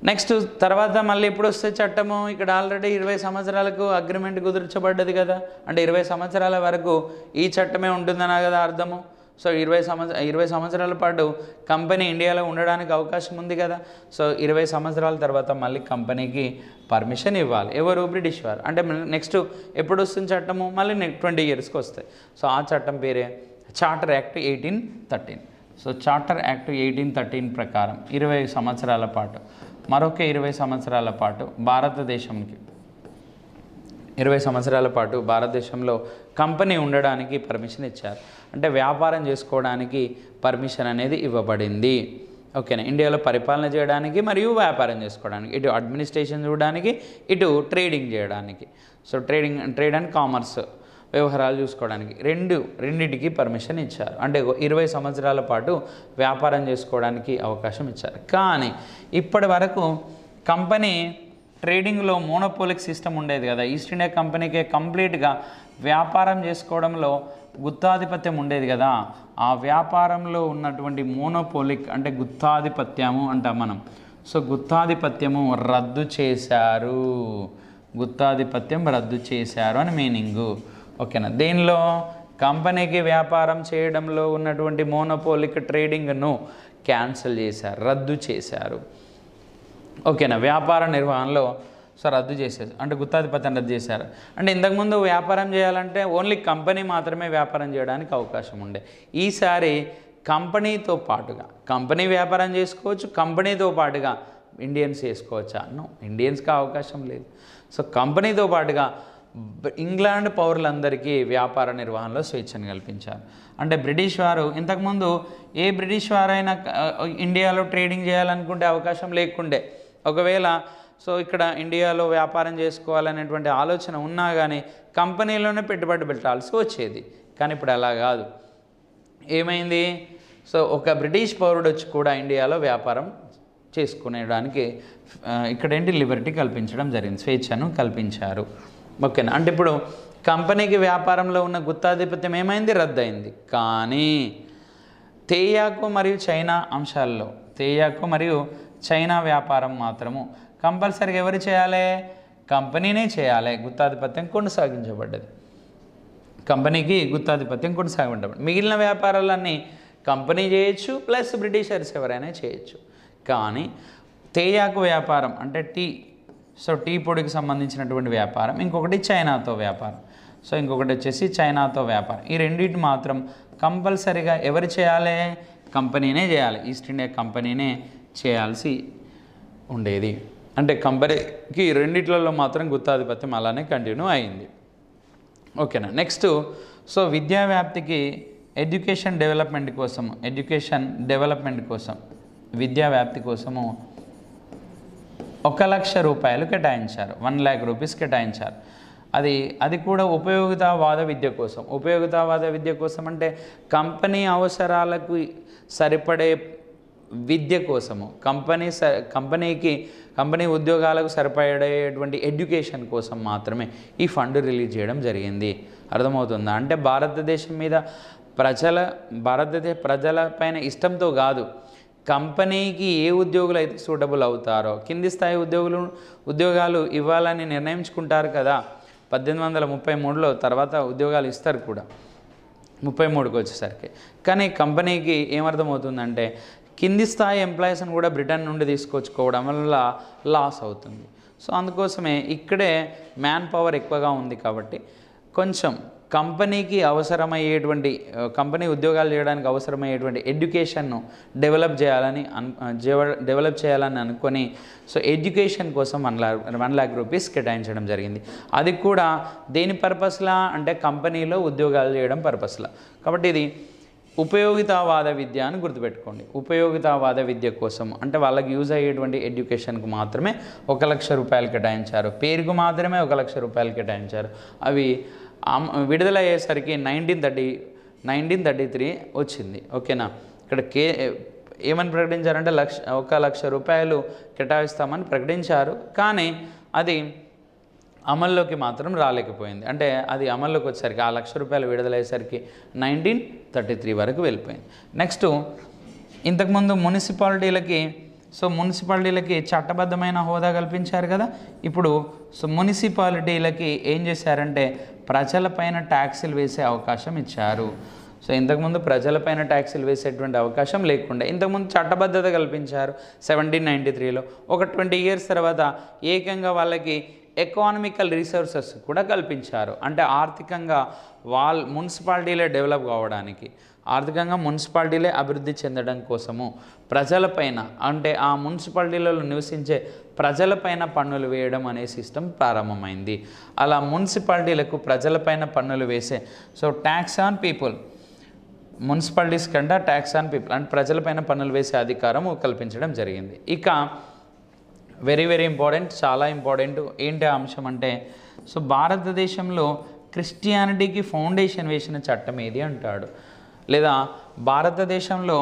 నెక్స్ట్ తర్వాత మళ్ళీ ఎప్పుడు వస్తే చట్టము ఇక్కడ ఆల్రెడీ ఇరవై సంవత్సరాలకు అగ్రిమెంట్ కుదుర్చబడ్డది కదా అంటే ఇరవై సంవత్సరాల వరకు ఈ చట్టమే ఉంటుందనా కదా అర్థము సో ఇరవై సంవత్సర ఇరవై సంవత్సరాల పాటు కంపెనీ ఇండియాలో ఉండడానికి అవకాశం ఉంది కదా సో ఇరవై సంవత్సరాల తర్వాత మళ్ళీ కంపెనీకి పర్మిషన్ ఇవ్వాలి ఎవరు బ్రిటిష్ వారు అంటే నెక్స్ట్ ఎప్పుడు వస్తుంది చట్టము మళ్ళీ నెక్స్ట్ ట్వంటీ ఇయర్స్కి వస్తాయి సో ఆ చట్టం పేరే charter act eighteen thirteen so charter act eighteen thirteen ప్రకారం ఇరవై సంవత్సరాల పాటు మరొక ఇరవై సంవత్సరాల పాటు భారతదేశంకి ఇరవై సంవత్సరాల పాటు భారతదేశంలో కంపెనీ ఉండడానికి పర్మిషన్ ఇచ్చారు అంటే వ్యాపారం చేసుకోవడానికి పర్మిషన్ అనేది ఇవ్వబడింది ఓకేనా ఇండియాలో పరిపాలన చేయడానికి మరియు వ్యాపారం చేసుకోవడానికి ఇటు అడ్మినిస్ట్రేషన్ చూడడానికి ఇటు ట్రేడింగ్ చేయడానికి so trading trade and commerce వ్యవహారాలు చూసుకోవడానికి రెండు రెండింటికి పర్మిషన్ ఇచ్చారు అంటే ఇరవై సంవత్సరాల పాటు వ్యాపారం చేసుకోవడానికి అవకాశం ఇచ్చారు కానీ ఇప్పటి వరకు కంపెనీ ట్రేడింగ్లో మోనోపోలిక్ సిస్టమ్ ఉండేది కదా ఈస్ట్ ఇండియా కంపెనీకే కంప్లీట్గా వ్యాపారం చేసుకోవడంలో గుత్తాధిపత్యం ఉండేది కదా ఆ వ్యాపారంలో ఉన్నటువంటి మోనోపోలిక్ అంటే గుత్తాధిపత్యము అంటాం మనం సో గుత్తాధిపత్యము రద్దు చేశారు గుత్తాధిపత్యం రద్దు చేశారు అని మీనింగు ఓకేనా దీనిలో కంపెనీకి వ్యాపారం చేయడంలో ఉన్నటువంటి మోనోపోలిక్ ట్రేడింగ్ను క్యాన్సిల్ చేశారు రద్దు చేశారు ఓకేనా వ్యాపార నిర్వహణలో సో రద్దు చేసేది అంటే గుత్తాధిపత్యం రద్దు చేశారు అంటే ఇంతకుముందు వ్యాపారం చేయాలంటే ఓన్లీ కంపెనీ మాత్రమే వ్యాపారం చేయడానికి అవకాశం ఉండే ఈసారి కంపెనీతో పాటుగా కంపెనీ వ్యాపారం చేసుకోవచ్చు కంపెనీతో పాటుగా ఇండియన్స్ చేసుకోవచ్చా అన్నో ఇండియన్స్కి అవకాశం లేదు సో కంపెనీతో పాటుగా ఇంగ్లాండ్ పౌరులందరికీ వ్యాపార నిర్వహణలో స్వేచ్ఛను కల్పించారు అంటే బ్రిటిష్ వారు ఇంతకుముందు ఏ బ్రిటిష్ వారైనా ఇండియాలో ట్రేడింగ్ చేయాలనుకుంటే అవకాశం లేకుండే ఒకవేళ సో ఇక్కడ ఇండియాలో వ్యాపారం చేసుకోవాలనేటువంటి ఆలోచన ఉన్నా కానీ కంపెనీలోనే పెట్టుబడి పెట్టాల్సి వచ్చేది కానీ ఇప్పుడు అలా కాదు ఏమైంది సో ఒక బ్రిటిష్ పౌరుడు వచ్చి కూడా ఇండియాలో వ్యాపారం చేసుకునేడానికి ఇక్కడేంటి లిబర్టీ కల్పించడం జరిగింది స్వేచ్ఛను కల్పించారు ఓకేనా అంటే ఇప్పుడు కంపెనీకి వ్యాపారంలో ఉన్న గుత్తాధిపత్యం ఏమైంది రద్దయింది కానీ తేయాకు మరియు చైనా అంశాల్లో తేయాకు మరియు చైనా వ్యాపారం మాత్రము కంపల్సరీగా ఎవరు చేయాలి కంపెనీనే చేయాలి గుత్తాధిపత్యం కొనసాగించబడ్డది కంపెనీకి గుత్తాధిపత్యం కొనసాగించబడ్డది మిగిలిన వ్యాపారాలన్నీ కంపెనీ చేయొచ్చు ప్లస్ బ్రిటిషర్స్ ఎవరైనా చేయొచ్చు కానీ తేయాకు వ్యాపారం అంటే టీ సో టీ పొడికి సంబంధించినటువంటి వ్యాపారం ఇంకొకటి చైనాతో వ్యాపారం సో ఇంకొకటి వచ్చేసి చైనాతో వ్యాపారం ఈ రెండింటి మాత్రం కంపల్సరీగా ఎవరు చేయాలి కంపెనీనే చేయాలి ఈస్ట్ ఇండియా కంపెనీనే చేయాల్సి ఉండేది అంటే కంపరీకి రెండిట్లలో మాత్రం గుత్తాధిపత్యం అలానే కంటిన్యూ అయింది ఓకేనా నెక్స్ట్ సో విద్యా వ్యాప్తికి ఎడ్యుకేషన్ డెవలప్మెంట్ కోసము ఎడ్యుకేషన్ డెవలప్మెంట్ కోసం విద్యా వ్యాప్తి కోసము ఒక లక్ష రూపాయలు కేటాయించారు వన్ ల్యాక్ రూపీస్ కేటాయించారు అది అది కూడా ఉపయోగితావాద విద్య కోసం ఉపయోగితావాద విద్య కోసం అంటే కంపెనీ అవసరాలకు సరిపడే విద్య కోసము కంపెనీ స కంపెనీకి కంపెనీ ఉద్యోగాలకు సరిపడేటువంటి ఎడ్యుకేషన్ కోసం మాత్రమే ఈ ఫండ్ రిలీజ్ చేయడం జరిగింది అర్థమవుతుందా అంటే భారతదేశం మీద ప్రజల భారతదేశ ప్రజల పైన ఇష్టంతో కాదు కంపెనీకి ఏ ఉద్యోగులు అయితే సూటబుల్ అవుతారో కింది స్థాయి ఉద్యోగులు ఉద్యోగాలు ఇవ్వాలని నిర్ణయించుకుంటారు కదా పద్దెనిమిది వందల ముప్పై మూడులో తర్వాత ఉద్యోగాలు ఇస్తారు కూడా ముప్పై మూడుకి వచ్చేసరికి కానీ కంపెనీకి ఏమర్థమవుతుందంటే కింది స్థాయి ఎంప్లాయీస్ని కూడా బ్రిటన్ నుండి తీసుకొచ్చుకోవడం వల్ల లాస్ అవుతుంది సో అందుకోసమే ఇక్కడే మ్యాన్ పవర్ ఎక్కువగా ఉంది కాబట్టి కొంచెం కంపెనీకి అవసరమయ్యేటువంటి కంపెనీ ఉద్యోగాలు చేయడానికి అవసరమయ్యేటువంటి ఎడ్యుకేషన్ను డెవలప్ చేయాలని అన్ డెవలప్ చేయాలని అనుకొని సో ఎడ్యుకేషన్ కోసం one lakh one lakh rupees కేటాయించడం జరిగింది అది కూడా దేని పర్పస్లా అంటే కంపెనీలో ఉద్యోగాలు చేయడం పర్పస్లా కాబట్టి ఇది ఉపయోగితావాద విద్య అని గుర్తుపెట్టుకోండి ఉపయోగితావాద విద్య కోసం అంటే వాళ్ళకి యూజ్ అయ్యేటువంటి ఎడ్యుకేషన్కు మాత్రమే ఒక లక్ష రూపాయలు కేటాయించారు పేరుకు మాత్రమే ఒక లక్ష రూపాయలు కేటాయించారు అవి విడుదల అయ్యేసరికి nineteen thirty nineteen thirty three వచ్చింది ఓకేనా ఇక్కడ కే ఏమని ప్రకటించారంటే లక్ష ఒక లక్ష రూపాయలు కేటాయిస్తామని ప్రకటించారు కానీ అది అమల్లోకి మాత్రం రాలేకపోయింది అంటే అది అమల్లోకి వచ్చేసరికి ఆ లక్ష రూపాయలు విడుదలయ్యేసరికి నైన్టీన్ థర్టీ త్రీ వరకు వెళ్ళిపోయింది నెక్స్ట్ ఇంతకుముందు మున్సిపాలిటీలకి సో మున్సిపాలిటీలకి చట్టబద్ధమైన హోదా కల్పించారు కదా ఇప్పుడు సో మున్సిపాలిటీలకి ఏం చేశారంటే ప్రజలపైన ట్యాక్సీలు వేసే అవకాశం ఇచ్చారు సో ఇంతకుముందు ప్రజలపైన ట్యాక్సీలు వేసేటువంటి అవకాశం లేకుండా ఇంతకుముందు చట్టబద్ధత కల్పించారు సెవెంటీన్ నైంటీ త్రీలో ఒక ట్వంటీ ఇయర్స్ తర్వాత ఏకంగా వాళ్ళకి ఎకానమికల్ రీసోర్సెస్ కూడా కల్పించారు అంటే ఆర్థికంగా వాల్ మున్సిపాలిటీలే డెవలప్ కావడానికి ఆర్థికంగా మున్సిపాలిటీలే అభివృద్ధి చెందడం కోసము ప్రజలపైన అంటే ఆ మున్సిపాలిటీలలో నివసించే ప్రజలపైన పన్నులు వేయడం అనే సిస్టమ్ ప్రారంభమైంది అలా మున్సిపాలిటీలకు ప్రజలపైన పన్నులు వేసే so tax on people municipalities కంటే ట్యాక్స్ ఆన్ పీపుల్ అంటే ప్రజలపైన పన్నులు వేసే అధికారం కల్పించడం జరిగింది ఇక వెరీ వెరీ ఇంపార్టెంట్ చాలా ఇంపార్టెంట్ ఏంటి అంశం అంటే సో భారతదేశంలో క్రిస్టియానిటీకి ఫౌండేషన్ వేసిన చట్టం ఏది అంటాడు లేదా భారతదేశంలో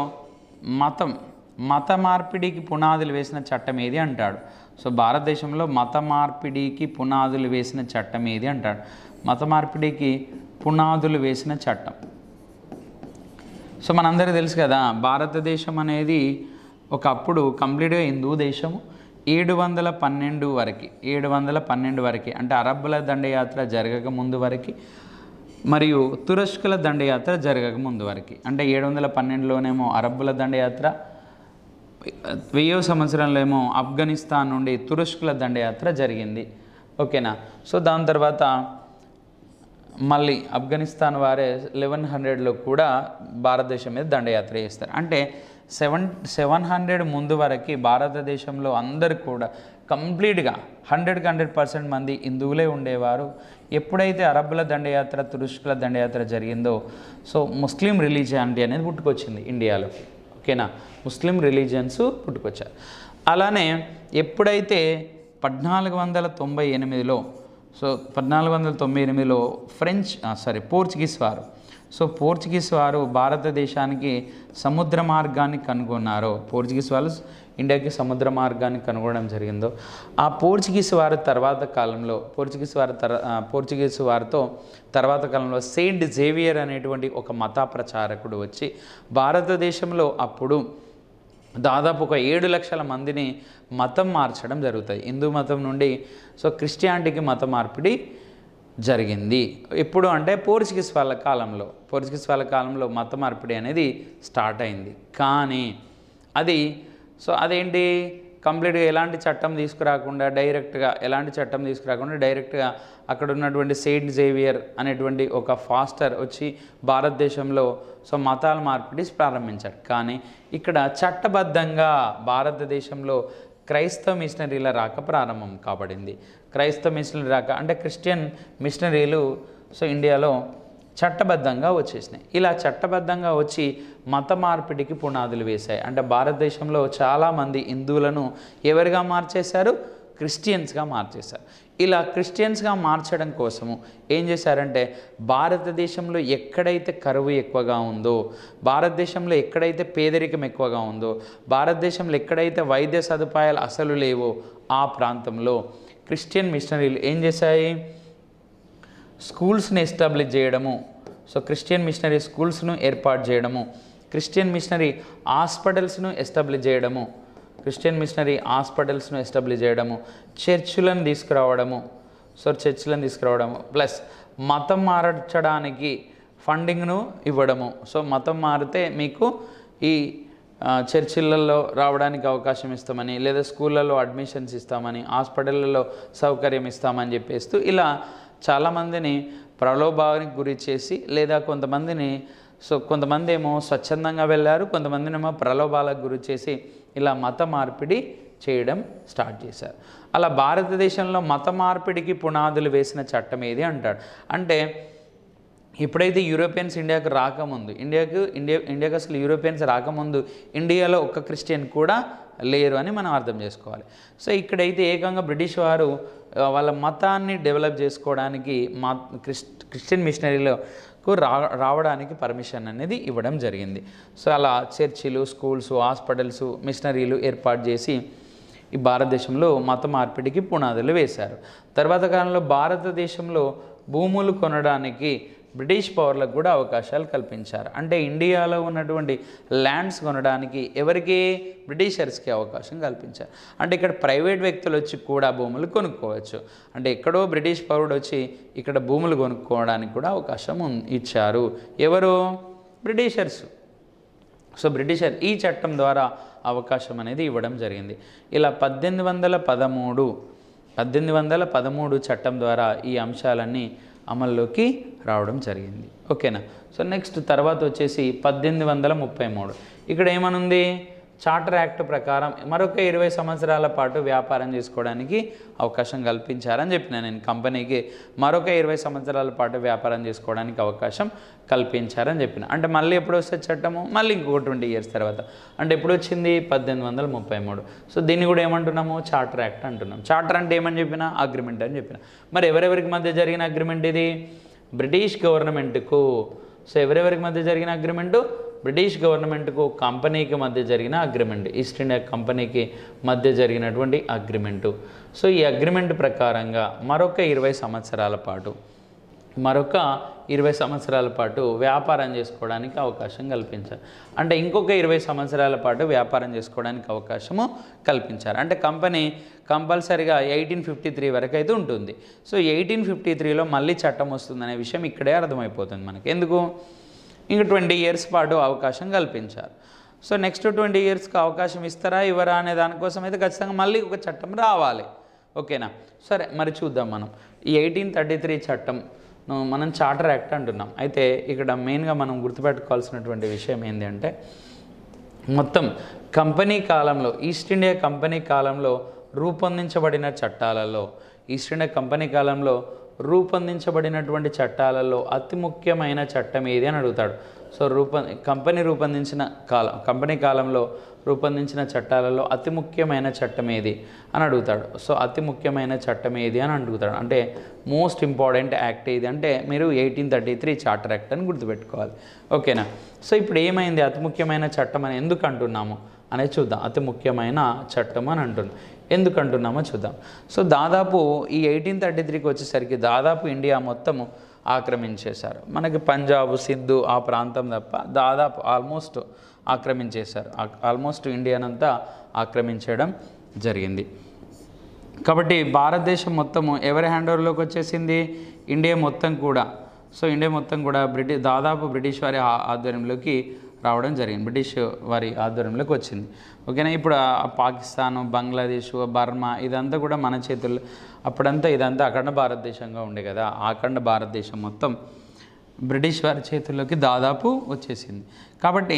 మతం మత మార్పిడికి పునాదులు వేసిన చట్టం ఏది అంటాడు సో భారతదేశంలో మత మార్పిడికి పునాదులు వేసిన చట్టం ఏది అంటాడు మత మార్పిడికి పునాదులు వేసిన చట్టం సో మనందరికీ తెలుసు కదా భారతదేశం అనేది ఒకప్పుడు కంప్లీట్గా హిందూ దేశము ఏడు వందల పన్నెండు వరకు ఏడు వందల పన్నెండు వరకు అంటే అరబ్బుల దండయాత్ర జరగక ముందు వరకు మరియు తురష్కుల దండయాత్ర జరగక ముందు వరకు అంటే ఏడు వందల పన్నెండులోనేమో అరబ్బుల దండయాత్ర వెయ్యో సంవత్సరంలో ఏమో ఆఫ్ఘనిస్తాన్ నుండి తురష్కుల దండయాత్ర జరిగింది ఓకేనా సో దాని తర్వాత మళ్ళీ ఆఫ్ఘనిస్తాన్ వారే లెవెన్ హండ్రెడ్లో కూడా భారతదేశం మీద దండయాత్ర చేస్తారు అంటే సెవెన్ సెవెన్ హండ్రెడ్ ముందు వరకు భారతదేశంలో అందరు కూడా కంప్లీట్గా హండ్రెడ్కి హండ్రెడ్ పర్సెంట్ మంది హిందువులే ఉండేవారు ఎప్పుడైతే అరబ్బుల దండయాత్ర తురుష్కుల దండయాత్ర జరిగిందో సో ముస్లిం రిలీజియానిటీ అనేది పుట్టుకొచ్చింది ఇండియాలో ఓకేనా ముస్లిం రిలీజియన్స్ పుట్టుకొచ్చారు అలానే ఎప్పుడైతే పద్నాలుగు వందల తొంభై ఎనిమిదిలో సో పద్నాలుగు వందల తొంభై ఎనిమిదిలో ఫ్రెంచ్ సారీ పోర్చుగీస్ వారు సో పోర్చుగీస్ వారు భారతదేశానికి సముద్ర మార్గాన్ని కనుగొన్నారు పోర్చుగీస్ వాళ్ళు ఇండియాకి సముద్ర మార్గాన్ని కనుగొనడం జరిగిందో ఆ పోర్చుగీస్ వారి తర్వాత కాలంలో పోర్చుగీస్ వారి తర పోర్చుగీస్ వారితో తర్వాత కాలంలో సెయింట్ జేవియర్ అనేటువంటి ఒక మత ప్రచారకుడు వచ్చి భారతదేశంలో అప్పుడు దాదాపు ఒక ఏడు లక్షల మందిని మతం మార్చడం జరుగుతాయి హిందూ మతం నుండి సో క్రిస్టియానిటీకి మతం మార్పిడి జరిగింది ఎప్పుడు అంటే పోర్చుగీస్ వాళ్ళ కాలంలో పోర్చుగీస్ వాళ్ళ కాలంలో మత మార్పిడి అనేది స్టార్ట్ అయింది కానీ అది సో అదేంటి కంప్లీట్గా ఎలాంటి చట్టం తీసుకురాకుండా డైరెక్ట్గా ఎలాంటి చట్టం తీసుకురాకుండా డైరెక్ట్గా అక్కడ ఉన్నటువంటి సెయింట్ జేవియర్ అనేటువంటి ఒక ఫాస్టర్ వచ్చి భారతదేశంలో సో మతాల మార్పిడి ప్రారంభించాడు కానీ ఇక్కడ చట్టబద్ధంగా భారతదేశంలో క్రైస్తవ మిషనరీల రాక ప్రారంభం కాబడింది క్రైస్తవ మిషనరీ రాక అంటే క్రిస్టియన్ మిషనరీలు సో ఇండియాలో చట్టబద్ధంగా వచ్చేసినాయి ఇలా చట్టబద్ధంగా వచ్చి మత మార్పిడికి పునాదులు వేశాయి అంటే భారతదేశంలో చాలామంది హిందువులను ఎవరిగా మార్చేశారు క్రిస్టియన్స్గా మార్చేశారు ఇలా క్రిస్టియన్స్గా మార్చడం కోసము ఏం చేశారంటే భారతదేశంలో ఎక్కడైతే కరువు ఎక్కువగా ఉందో భారతదేశంలో ఎక్కడైతే పేదరికం ఎక్కువగా ఉందో భారతదేశంలో ఎక్కడైతే వైద్య సదుపాయాలు అసలు లేవో ఆ ప్రాంతంలో క్రిస్టియన్ మిషనరీలు ఏం చేశాయి స్కూల్స్ని ఎస్టాబ్లిష్ చేయడము సో క్రిస్టియన్ మిషనరీ స్కూల్స్ను ఏర్పాటు చేయడము క్రిస్టియన్ మిషనరీ హాస్పిటల్స్ను ఎస్టాబ్లిష్ చేయడము క్రిస్టియన్ మిషనరీ హాస్పిటల్స్ను ఎస్టాబ్లిష్ చేయడము చర్చిలను తీసుకురావడము సో చర్చిలను తీసుకురావడము ప్లస్ మతం మార్చడానికి ఫండింగ్ను ఇవ్వడము సో మతం మారితే మీకు ఈ చర్చిలలో రావడానికి అవకాశం ఇస్తామని లేదా స్కూళ్ళలో అడ్మిషన్స్ ఇస్తామని హాస్పిటళ్ళలో సౌకర్యం ఇస్తామని చెప్పేస్తూ ఇలా చాలామందిని ప్రలోభానికి గురి చేసి లేదా కొంతమందిని సో కొంతమంది ఏమో స్వచ్ఛందంగా వెళ్ళారు కొంతమందినేమో ప్రలోభాలకు గురి చేసి ఇలా మత మార్పిడి చేయడం స్టార్ట్ చేశారు అలా భారతదేశంలో మత మార్పిడికి పునాదులు వేసిన చట్టం ఏది అంటాడు అంటే ఎప్పుడైతే యూరోపియన్స్ ఇండియాకు రాకముందు ఇండియాకు ఇండియా ఇండియాకు అసలు యూరోపియన్స్ రాకముందు ఇండియాలో ఒక్క క్రిస్టియన్ కూడా లేరు అని మనం అర్థం చేసుకోవాలి సో ఇక్కడైతే ఏకంగా బ్రిటిష్ వారు వాళ్ళ మతాన్ని డెవలప్ చేసుకోవడానికి మా క్రిస్ క్రిస్టియన్ మిషనరీలో కు రా రావడానికి పర్మిషన్ అనేది ఇవ్వడం జరిగింది సో అలా చర్చిలు స్కూల్స్ హాస్పిటల్స్ మిషనరీలు ఏర్పాటు చేసి ఈ భారతదేశంలో మత మార్పిడికి పునాదులు వేశారు తర్వాత కాలంలో భారతదేశంలో భూములు కొనడానికి బ్రిటిష్ పవర్లకు కూడా అవకాశాలు కల్పించారు అంటే ఇండియాలో ఉన్నటువంటి ల్యాండ్స్ కొనడానికి ఎవరికి బ్రిటిషర్స్కి అవకాశం కల్పించారు అంటే ఇక్కడ ప్రైవేట్ వ్యక్తులు వచ్చి కూడా భూములు కొనుక్కోవచ్చు అంటే ఎక్కడో బ్రిటిష్ పౌరుడు వచ్చి ఇక్కడ భూములు కొనుక్కోవడానికి కూడా అవకాశం ఇచ్చారు ఎవరు బ్రిటిషర్స్ సో బ్రిటిషర్ ఈ చట్టం ద్వారా అవకాశం అనేది ఇవ్వడం జరిగింది ఇలా పద్దెనిమిది వందల పదమూడు పద్దెనిమిది వందల పదమూడు చట్టం ద్వారా ఈ అంశాలన్నీ అమల్లోకి రావడం జరిగింది ఓకేనా సో నెక్స్ట్ తర్వాత వచ్చేసి పద్దెనిమిది వందల ముప్పై మూడు ఇక్కడ ఏమనుంది చార్టర్ యాక్ట్ ప్రకారం మరొక ఇరవై సంవత్సరాల పాటు వ్యాపారం చేసుకోవడానికి అవకాశం కల్పించారని చెప్పిన నేను కంపెనీకి మరొక ఇరవై సంవత్సరాల పాటు వ్యాపారం చేసుకోవడానికి అవకాశం కల్పించారని చెప్పిన అంటే మళ్ళీ ఎప్పుడు వస్తే చట్టము మళ్ళీ ఇంకో ట్వంటీ ఇయర్స్ తర్వాత అంటే ఎప్పుడు వచ్చింది పద్దెనిమిది వందల ముప్పై మూడు సో దీన్ని కూడా ఏమంటున్నాము చార్టర్ యాక్ట్ అంటున్నాం చార్టర్ అంటే ఏమని చెప్పిన అగ్రిమెంట్ అని చెప్పిన మరి ఎవరెవరికి మధ్య జరిగిన అగ్రిమెంట్ ఇది బ్రిటిష్ గవర్నమెంట్కు సో ఎవరెవరికి మధ్య జరిగిన అగ్రిమెంటు బ్రిటిష్ గవర్నమెంట్కు కంపెనీకి మధ్య జరిగిన అగ్రిమెంట్ ఈస్ట్ ఇండియా కంపెనీకి మధ్య జరిగినటువంటి అగ్రిమెంటు సో ఈ అగ్రిమెంట్ ప్రకారంగా మరొక ఇరవై సంవత్సరాల పాటు మరొక ఇరవై సంవత్సరాల పాటు వ్యాపారం చేసుకోవడానికి అవకాశం కల్పించారు అంటే ఇంకొక ఇరవై సంవత్సరాల పాటు వ్యాపారం చేసుకోవడానికి అవకాశము కల్పించారు అంటే కంపెనీ కంపల్సరిగా ఎయిటీన్ ఫిఫ్టీ త్రీ వరకు అయితే ఉంటుంది సో ఎయిటీన్ ఫిఫ్టీ త్రీలో మళ్ళీ చట్టం వస్తుందనే విషయం ఇక్కడే అర్థమైపోతుంది మనకి ఎందుకు ఇంకా ట్వంటీ ఇయర్స్ పాటు అవకాశం కల్పించారు సో నెక్స్ట్ ట్వంటీ ఇయర్స్కి అవకాశం ఇస్తారా ఇవ్వరా అనే దానికోసం అయితే ఖచ్చితంగా మళ్ళీ ఒక చట్టం రావాలి ఓకేనా సరే మరి చూద్దాం మనం ఈ ఎయిటీన్ థర్టీ త్రీ చట్టం మనం చార్టర్ యాక్ట్ అంటున్నాం అయితే ఇక్కడ మెయిన్గా మనం గుర్తుపెట్టుకోవాల్సినటువంటి విషయం ఏంటి అంటే మొత్తం కంపెనీ కాలంలో ఈస్ట్ ఇండియా కంపెనీ కాలంలో రూపొందించబడిన చట్టాలలో ఈస్ట్ ఇండియా కంపెనీ కాలంలో రూపొందించబడినటువంటి చట్టాలలో అతి ముఖ్యమైన చట్టం ఏది అని అడుగుతాడు సో రూప కంపెనీ రూపొందించిన కాలం కంపెనీ కాలంలో రూపొందించిన చట్టాలలో అతి ముఖ్యమైన చట్టం ఏది అని అడుగుతాడు సో అతి ముఖ్యమైన చట్టం ఏది అని అడుగుతాడు అంటే మోస్ట్ ఇంపార్టెంట్ యాక్ట్ ఏది అంటే మీరు eighteen thirty three charter act అని గుర్తుపెట్టుకోవాలి ఓకేనా సో ఇప్పుడు ఏమైంది అతి ముఖ్యమైన చట్టం అని ఎందుకు అంటున్నాము అనేది చూద్దాం అతి ముఖ్యమైన చట్టం అని అంటుంది ఎందుకంటున్నామో చూద్దాం సో దాదాపు ఈ ఎయిటీన్ థర్టీ త్రీకి వచ్చేసరికి దాదాపు ఇండియా మొత్తము ఆక్రమించేశారు మనకి పంజాబ్ సింధు ఆ ప్రాంతం తప్ప దాదాపు ఆల్మోస్ట్ ఆక్రమించేశారు ఆల్మోస్ట్ ఇండియానంతా ఆక్రమించడం జరిగింది కాబట్టి భారతదేశం మొత్తము ఎవరి హ్యాండ్ ఓవర్లోకి వచ్చేసింది ఇండియా మొత్తం కూడా సో ఇండియా మొత్తం కూడా బ్రిటిష్ దాదాపు బ్రిటిష్ వారి ఆధ్వర్యంలోకి రావడం జరిగింది బ్రిటిష్ వారి ఆధ్వర్యంలోకి వచ్చింది ఓకేనా ఇప్పుడు పాకిస్తాను బంగ్లాదేశ్ బర్మా ఇదంతా కూడా మన చేతుల్లో అప్పుడంతా ఇదంతా అఖండ భారతదేశంగా ఉండే కదా అఖండ భారతదేశం మొత్తం బ్రిటిష్ వారి చేతుల్లోకి దాదాపు వచ్చేసింది కాబట్టి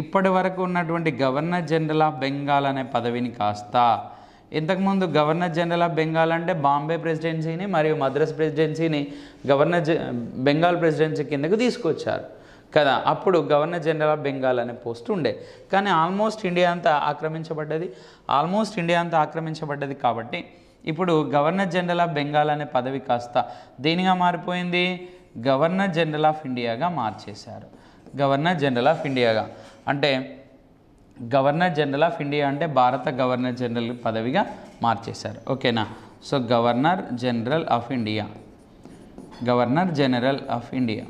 ఇప్పటి వరకు ఉన్నటువంటి గవర్నర్ జనరల్ ఆఫ్ బెంగాల్ అనే పదవిని కాస్త ఇంతకుముందు గవర్నర్ జనరల్ ఆఫ్ బెంగాల్ అంటే బాంబే ప్రెసిడెన్సీని మరియు మద్రాస్ ప్రెసిడెన్సీని గవర్నర్ బెంగాల్ ప్రెసిడెన్సీ కిందకు తీసుకొచ్చారు కదా అప్పుడు గవర్నర్ జనరల్ ఆఫ్ బెంగాల్ అనే పోస్ట్ ఉండే కానీ ఆల్మోస్ట్ ఇండియా అంతా ఆక్రమించబడ్డది ఆల్మోస్ట్ ఇండియా అంతా ఆక్రమించబడ్డది కాబట్టి ఇప్పుడు గవర్నర్ జనరల్ ఆఫ్ బెంగాల్ అనే పదవి కాస్త దేనిగా మారిపోయింది గవర్నర్ జనరల్ ఆఫ్ ఇండియాగా మార్చేశారు గవర్నర్ జనరల్ ఆఫ్ ఇండియాగా అంటే గవర్నర్ జనరల్ ఆఫ్ ఇండియా అంటే భారత గవర్నర్ జనరల్ పదవిగా మార్చేశారు ఓకేనా so governor general of India governor general of India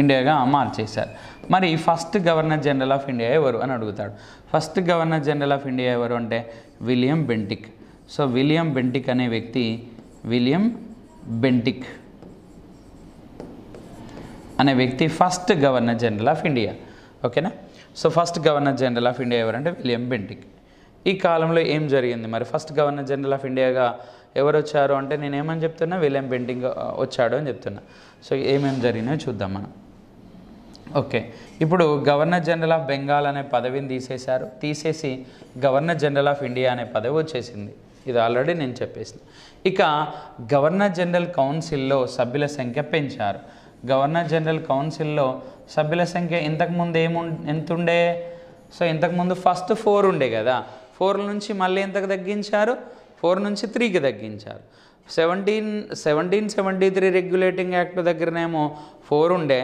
ఇండియాగా మార్చేశారు మరి first governor general of India ఎవరు అని అడుగుతాడు first governor general of India ఎవరు అంటే William Bentinck so William Bentinck అనే వ్యక్తి విలియం బెంటిక్ అనే వ్యక్తి first governor general of India ఓకేనా so first governor general of India ఎవరంటే విలియం బెంటిక్ ఈ కాలంలో ఏం జరిగింది మరి ఫస్ట్ గవర్నర్ జనరల్ ఆఫ్ ఇండియాగా ఎవరు వచ్చారు అంటే నేనేమని చెప్తున్నా విలియం బెంటింగ్ వచ్చాడు అని చెప్తున్నా సో ఏమేమి జరిగినాయో చూద్దాం మనం ఓకే ఇప్పుడు గవర్నర్ జనరల్ ఆఫ్ బెంగాల్ అనే పదవిని తీసేశారు తీసేసి గవర్నర్ జనరల్ ఆఫ్ ఇండియా అనే పదవి వచ్చేసింది ఇది ఆల్రెడీ నేను చెప్పేసిన ఇక గవర్నర్ జనరల్ కౌన్సిల్లో సభ్యుల సంఖ్య పెంచారు గవర్నర్ జనరల్ కౌన్సిల్లో సభ్యుల సంఖ్య ఇంతకుముందు ఏము ఎంతుండే సో ఇంతకుముందు ఫస్ట్ ఫోర్ ఉండే కదా ఫోర్ నుంచి మళ్ళీ ఎంతకు తగ్గించారు ఫోర్ నుంచి త్రీకి తగ్గించారు seventeen seventeen seventy three regulating act దగ్గరనేమో ఫోర్ ఉండే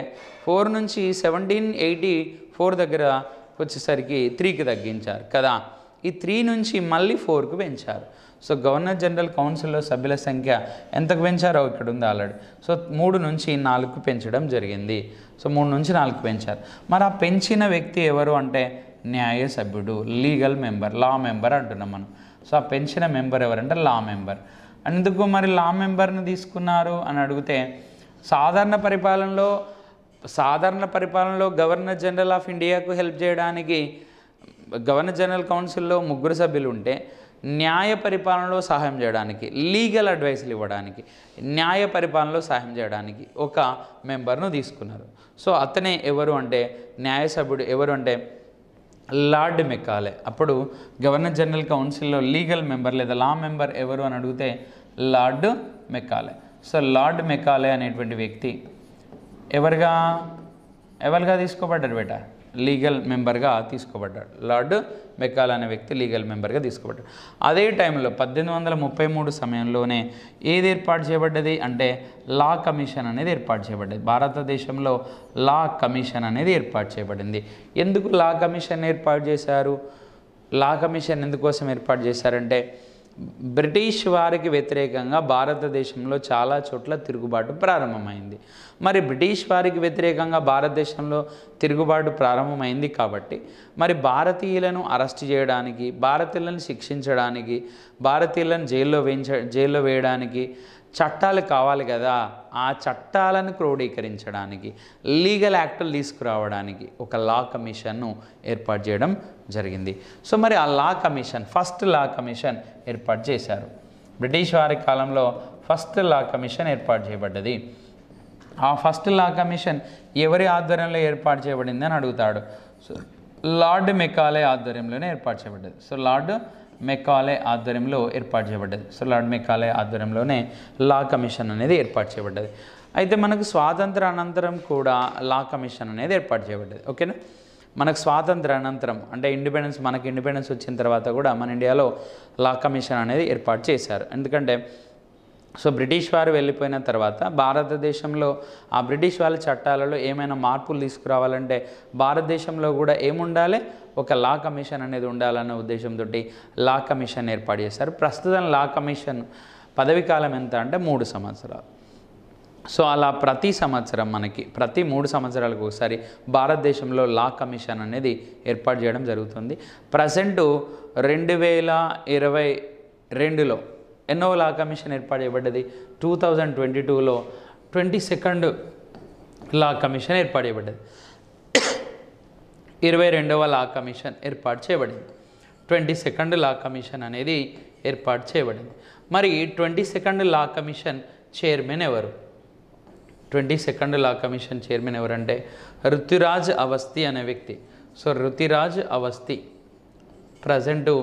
ఫోర్ నుంచి సెవెంటీన్ ఎయిటీ ఫోర్ దగ్గర వచ్చేసరికి త్రీకి తగ్గించారు కదా ఈ త్రీ నుంచి మళ్ళీ ఫోర్కు పెంచారు సో గవర్నర్ జనరల్ కౌన్సిల్లో సభ్యుల సంఖ్య ఎంతకు పెంచారో ఇక్కడ ఉంది ఆల్రెడీ సో మూడు నుంచి నాలుగు పెంచడం జరిగింది సో మూడు నుంచి నాలుగు పెంచారు మరి ఆ పెంచిన వ్యక్తి ఎవరు అంటే న్యాయ సభ్యుడు లీగల్ మెంబర్ లా మెంబర్ అంటున్నాం మనం సో ఆ పెంచిన మెంబర్ ఎవరంటే లా మెంబర్ అందుకు మరి లా మెంబర్ని తీసుకున్నారు అని అడిగితే సాధారణ పరిపాలనలో సాధారణ పరిపాలనలో గవర్నర్ జనరల్ ఆఫ్ ఇండియాకు హెల్ప్ చేయడానికి గవర్నర్ జనరల్ కౌన్సిల్లో ముగ్గురు సభ్యులు ఉంటే న్యాయ పరిపాలనలో సహాయం చేయడానికి లీగల్ అడ్వైస్లు ఇవ్వడానికి న్యాయ పరిపాలనలో సహాయం చేయడానికి ఒక మెంబర్ను తీసుకున్నారు సో అతనే ఎవరు అంటే న్యాయ సభ్యుడు ఎవరు అంటే లార్డ్ మెక్కాలే అప్పుడు గవర్నర్ జనరల్ కౌన్సిల్లో లీగల్ మెంబర్ లేదా లా మెంబర్ ఎవరు అని అడిగితే lord Macaulay so lord Macaulay అనేటువంటి వ్యక్తి ఎవరిగా ఎవరిగా తీసుకోబడ్డాడు బేట లీగల్ మెంబర్గా తీసుకోబడ్డాడు లార్డ్ మెక్కాల్ అనే వ్యక్తి లీగల్ మెంబర్గా తీసుకోబడ్డాడు అదే టైంలో పద్దెనిమిది వందల ముప్పై మూడు సమయంలోనే ఏది ఏర్పాటు చేయబడ్డది అంటే లా కమిషన్ అనేది ఏర్పాటు చేయబడ్డది భారతదేశంలో లా కమిషన్ అనేది ఏర్పాటు చేయబడింది ఎందుకు లా కమిషన్ ఏర్పాటు చేశారు లా కమిషన్ ఎందుకోసం ఏర్పాటు చేశారంటే బ్రిటిష్ వారికి వ్యతిరేకంగా భారతదేశంలో చాలా చోట్ల తిరుగుబాటు ప్రారంభమైంది మరి బ్రిటిష్ వారికి వ్యతిరేకంగా భారతదేశంలో తిరుగుబాటు ప్రారంభమైంది కాబట్టి మరి భారతీయులను అరెస్ట్ చేయడానికి భారతీయులను శిక్షించడానికి భారతీయులను జైల్లో వేయించ జైల్లో వేయడానికి చట్టాలు కావాలి కదా ఆ చట్టాలను క్రోడీకరించడానికి లీగల్ యాక్టులు తీసుకురావడానికి ఒక లా కమిషన్ను ఏర్పాటు చేయడం జరిగింది సో మరి ఆ law commission first law commission ఏర్పాటు చేశారు బ్రిటిష్ వారి కాలంలో ఫస్ట్ లా కమిషన్ ఏర్పాటు చేయబడ్డది ఆ ఫస్ట్ లా కమిషన్ ఎవరి ఆధ్వర్యంలో ఏర్పాటు చేయబడింది అని అడుగుతాడు సో లార్డ్ మెకాలే ఆధ్వర్యంలోనే ఏర్పాటు చేయబడ్డది సో లార్డ్ మెకాలే ఆధ్వర్యంలో ఏర్పాటు చేయబడ్డది సో లార్డ్ మెకాలే ఆధ్వర్యంలోనే లా కమిషన్ అనేది ఏర్పాటు చేయబడ్డది అయితే మనకు స్వాతంత్ర అనంతరం కూడా లా కమిషన్ అనేది ఏర్పాటు చేయబడ్డది ఓకేనా మనకు స్వాతంత్ర అనంతరం అంటే ఇండిపెండెన్స్ మనకి ఇండిపెండెన్స్ వచ్చిన తర్వాత కూడా మన ఇండియాలో లా కమిషన్ అనేది ఏర్పాటు చేశారు ఎందుకంటే సో బ్రిటిష్ వారు వెళ్ళిపోయిన తర్వాత భారతదేశంలో ఆ బ్రిటిష్ వాళ్ళ చట్టాలలో ఏమైనా మార్పులు తీసుకురావాలంటే భారతదేశంలో కూడా ఏముండాలి ఒక లా కమిషన్ అనేది ఉండాలన్న ఉద్దేశంతో లా కమిషన్ ఏర్పాటు చేశారు ప్రస్తుతం లా కమిషన్ పదవి కాలం ఎంత అంటే మూడు సంవత్సరాలు సో అలా ప్రతి సంవత్సరం మనకి ప్రతి మూడు సంవత్సరాలకు ఒకసారి భారతదేశంలో లా కమిషన్ అనేది ఏర్పాటు చేయడం జరుగుతుంది ప్రజెంటు రెండు వేల ఇరవై రెండులో ఎన్నో లా కమిషన్ ఏర్పాటు చేయబడ్డది టూ థౌజండ్ ట్వంటీ టూలో ట్వంటీ సెకండ్ లా కమిషన్ ఏర్పాటు చేయబడ్డది ఇరవై రెండవ లా కమిషన్ ఏర్పాటు చేయబడింది ట్వంటీ సెకండ్ లా కమిషన్ అనేది ఏర్పాటు చేయబడింది మరి twenty second law commission chairman ఎవరు twenty second law commission chairman ఎవరంటే ఋతురాజ్ అవస్థి అనే వ్యక్తి so Rituraj Awasthi present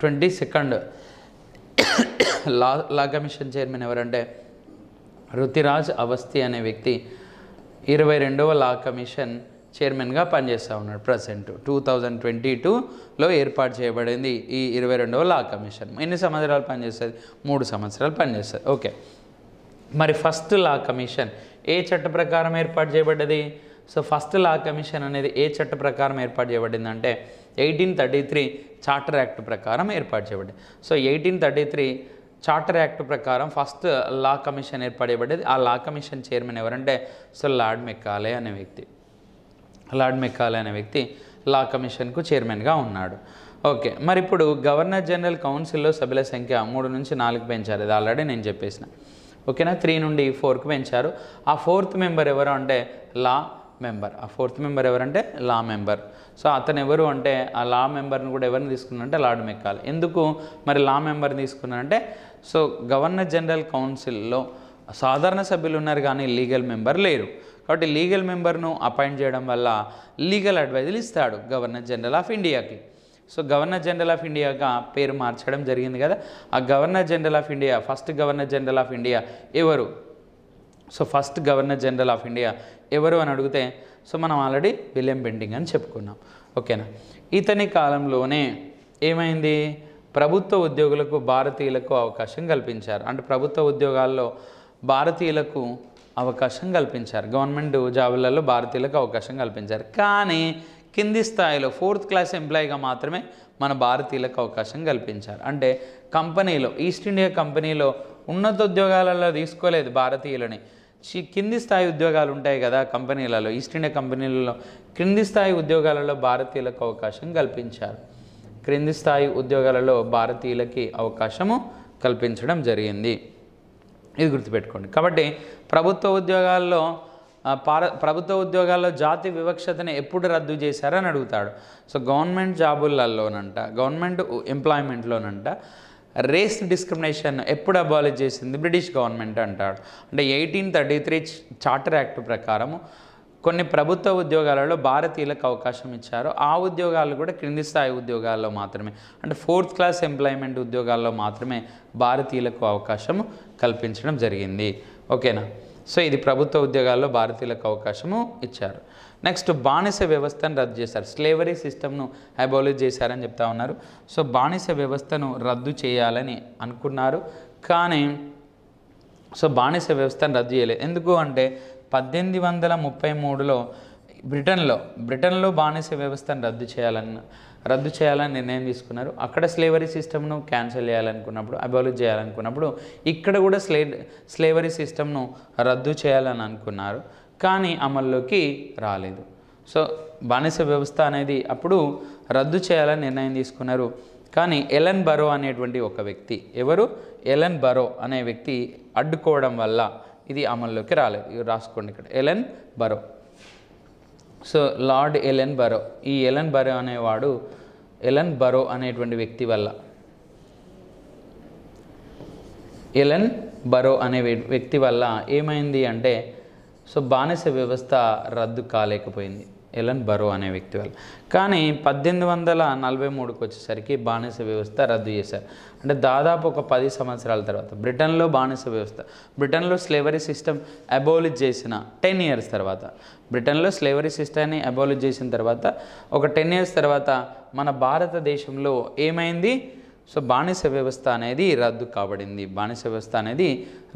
twenty second law law commission chairman ఎవరంటే ఋతిరాజ్ అవస్థి అనే వ్యక్తి ఇరవై రెండవ లా కమిషన్ చైర్మన్గా పనిచేస్తూ ఉన్నాడు ప్రజెంట్ టూ థౌజండ్ ట్వంటీ టూలో ఏర్పాటు చేయబడింది ఈ ఇరవై రెండవ లా కమిషన్ ఎన్ని సంవత్సరాలు పనిచేస్తుంది మూడు సంవత్సరాలు పనిచేస్తుంది ఓకే మరి ఫస్ట్ లా కమిషన్ ఏ చట్ట ప్రకారం ఏర్పాటు చేయబడ్డది సో ఫస్ట్ లా కమిషన్ అనేది ఏ చట్ట ప్రకారం ఏర్పాటు చేయబడిందంటే eighteen thirty three charter act ప్రకారం ఏర్పాటు చేయబడింది so eighteen thirty three charter act ప్రకారం ఫస్ట్ లా కమిషన్ ఏర్పాటు చేయబడ్డది ఆ లా కమిషన్ చైర్మన్ ఎవరంటే సో లార్డ్ మెక్కాలే అనే వ్యక్తి లార్డ్ మెక్కాలే అనే వ్యక్తి లా కమిషన్కు చైర్మన్గా ఉన్నాడు ఓకే మరి ఇప్పుడు గవర్నర్ జనరల్ కౌన్సిల్లో సభ్యుల సంఖ్య మూడు నుంచి నాలుగు పెంచారు ఇది ఆల్రెడీ నేను చెప్పేసిన ఓకేనా త్రీ నుండి ఫోర్కి పెంచారు ఆ ఫోర్త్ మెంబర్ ఎవరు అంటే లా మెంబర్ ఆ ఫోర్త్ మెంబర్ ఎవరంటే లా మెంబర్ సో అతను ఎవరు అంటే ఆ లా మెంబర్ని కూడా ఎవరిని తీసుకున్నారంటే లార్డ్ మెక్కాలి ఎందుకు మరి లా మెంబర్ని తీసుకున్నారంటే సో గవర్నర్ జనరల్ కౌన్సిల్లో సాధారణ సభ్యులు ఉన్నారు కానీ లీగల్ మెంబర్ లేరు కాబట్టి లీగల్ మెంబర్ను అపాయింట్ చేయడం వల్ల లీగల్ అడ్వైజులు ఇస్తాడు గవర్నర్ జనరల్ ఆఫ్ ఇండియాకి సో గవర్నర్ జనరల్ ఆఫ్ ఇండియాగా పేరు మార్చడం జరిగింది కదా ఆ governor general of India first governor general of India ఎవరు so first governor general of India ఎవరు అని అడిగితే సో మనం ఆల్రెడీ విలియం బెండింగ్ అని చెప్పుకున్నాం ఓకేనా ఇతని కాలంలోనే ఏమైంది ప్రభుత్వ ఉద్యోగులకు భారతీయులకు అవకాశం కల్పించారు అంటే ప్రభుత్వ ఉద్యోగాల్లో భారతీయులకు అవకాశం కల్పించారు గవర్నమెంట్ జాబులలో భారతీయులకు అవకాశం కల్పించారు కానీ కింది స్థాయిలో ఫోర్త్ క్లాస్ ఎంప్లాయీగా మాత్రమే మన భారతీయులకు అవకాశం కల్పించారు అంటే కంపెనీలో ఈస్ట్ ఇండియా కంపెనీలో ఉన్నత ఉద్యోగాలలో తీసుకోలేదు భారతీయులని కింది స్థాయి ఉద్యోగాలు ఉంటాయి కదా కంపెనీలలో ఈస్ట్ ఇండియా కంపెనీలలో క్రింది స్థాయి ఉద్యోగాలలో భారతీయులకు అవకాశం కల్పించారు క్రింది స్థాయి ఉద్యోగాలలో భారతీయులకి అవకాశము కల్పించడం జరిగింది ఇది గుర్తుపెట్టుకోండి కాబట్టి ప్రభుత్వ ఉద్యోగాల్లో పార ప్రభుత్వ ఉద్యోగాల్లో జాతి వివక్షతను ఎప్పుడు రద్దు చేశారని అడుగుతాడు సో గవర్నమెంట్ జాబులలోనంట గవర్నమెంట్ ఎంప్లాయ్మెంట్లోనంట రేస్ డిస్క్రిమినేషన్ ఎప్పుడు అబాలిష్ చేసింది బ్రిటిష్ గవర్నమెంట్ అంటాడు అంటే eighteen thirty three charter act ప్రకారము కొన్ని ప్రభుత్వ ఉద్యోగాలలో భారతీయులకు అవకాశం ఇచ్చారు ఆ ఉద్యోగాలు కూడా క్రింది స్థాయి ఉద్యోగాల్లో మాత్రమే అంటే ఫోర్త్ క్లాస్ ఎంప్లాయ్మెంట్ ఉద్యోగాల్లో మాత్రమే భారతీయులకు అవకాశం కల్పించడం జరిగింది ఓకేనా సో ఇది ప్రభుత్వ ఉద్యోగాల్లో భారతీయులకు అవకాశము ఇచ్చారు నెక్స్ట్ బానిస వ్యవస్థను రద్దు చేశారు స్లేవరీ సిస్టమ్ను అబోలిజ్ చేశారని చెప్తా ఉన్నారు సో బానిస వ్యవస్థను రద్దు చేయాలని అనుకున్నారు కానీ సో బానిస వ్యవస్థను రద్దు చేయలేదు ఎందుకు అంటే పద్దెనిమిది వందల ముప్పై మూడులో బ్రిటన్లో బ్రిటన్లో బానిస వ్యవస్థను రద్దు చేయాలన్న రద్దు చేయాలని నిర్ణయం తీసుకున్నారు అక్కడ స్లేవరీ సిస్టమ్ను క్యాన్సిల్ చేయాలనుకున్నప్పుడు అబాలిష్ చేయాలనుకున్నప్పుడు ఇక్కడ కూడా స్లే స్లేవరీ సిస్టమ్ను రద్దు చేయాలని అనుకున్నారు కానీ అమల్లోకి రాలేదు సో బానిస వ్యవస్థ అనేది అప్పుడు రద్దు చేయాలని నిర్ణయం తీసుకున్నారు కానీ ఎలన్ బరో అనేటువంటి ఒక వ్యక్తి ఎవరు ఎలన్ బరో అనే వ్యక్తి అడ్డుకోవడం వల్ల ఇది అమల్లోకి రాలేదు రాసుకోండి ఇక్కడ Ellenborough so lord Ellenborough ఈ ఎలెన్ బరో అనేవాడు ఎలెన్ బరో అనేటువంటి వ్యక్తి వల్ల ఎలెన్ బరో అనే వ్యక్తి వల్ల ఏమైంది అంటే సో బానిస వ్యవస్థ రద్దు కాలేకపోయింది ఎలన్ బరో అనే వ్యక్తి వాళ్ళు కానీ పద్దెనిమిది వందల నలభై మూడుకి వచ్చేసరికి బానిస వ్యవస్థ రద్దు చేశారు అంటే దాదాపు ఒక పది సంవత్సరాల తర్వాత బ్రిటన్లో బానిస వ్యవస్థ బ్రిటన్లో స్లేవరీ సిస్టమ్ అబోలిజ్ చేసిన టెన్ ఇయర్స్ తర్వాత బ్రిటన్లో స్లేవరీ సిస్టమ్ని అబోలిజ్ చేసిన తర్వాత ఒక టెన్ ఇయర్స్ తర్వాత మన భారతదేశంలో ఏమైంది సో బానిస వ్యవస్థ అనేది రద్దు కాబడింది బానిస వ్యవస్థ అనేది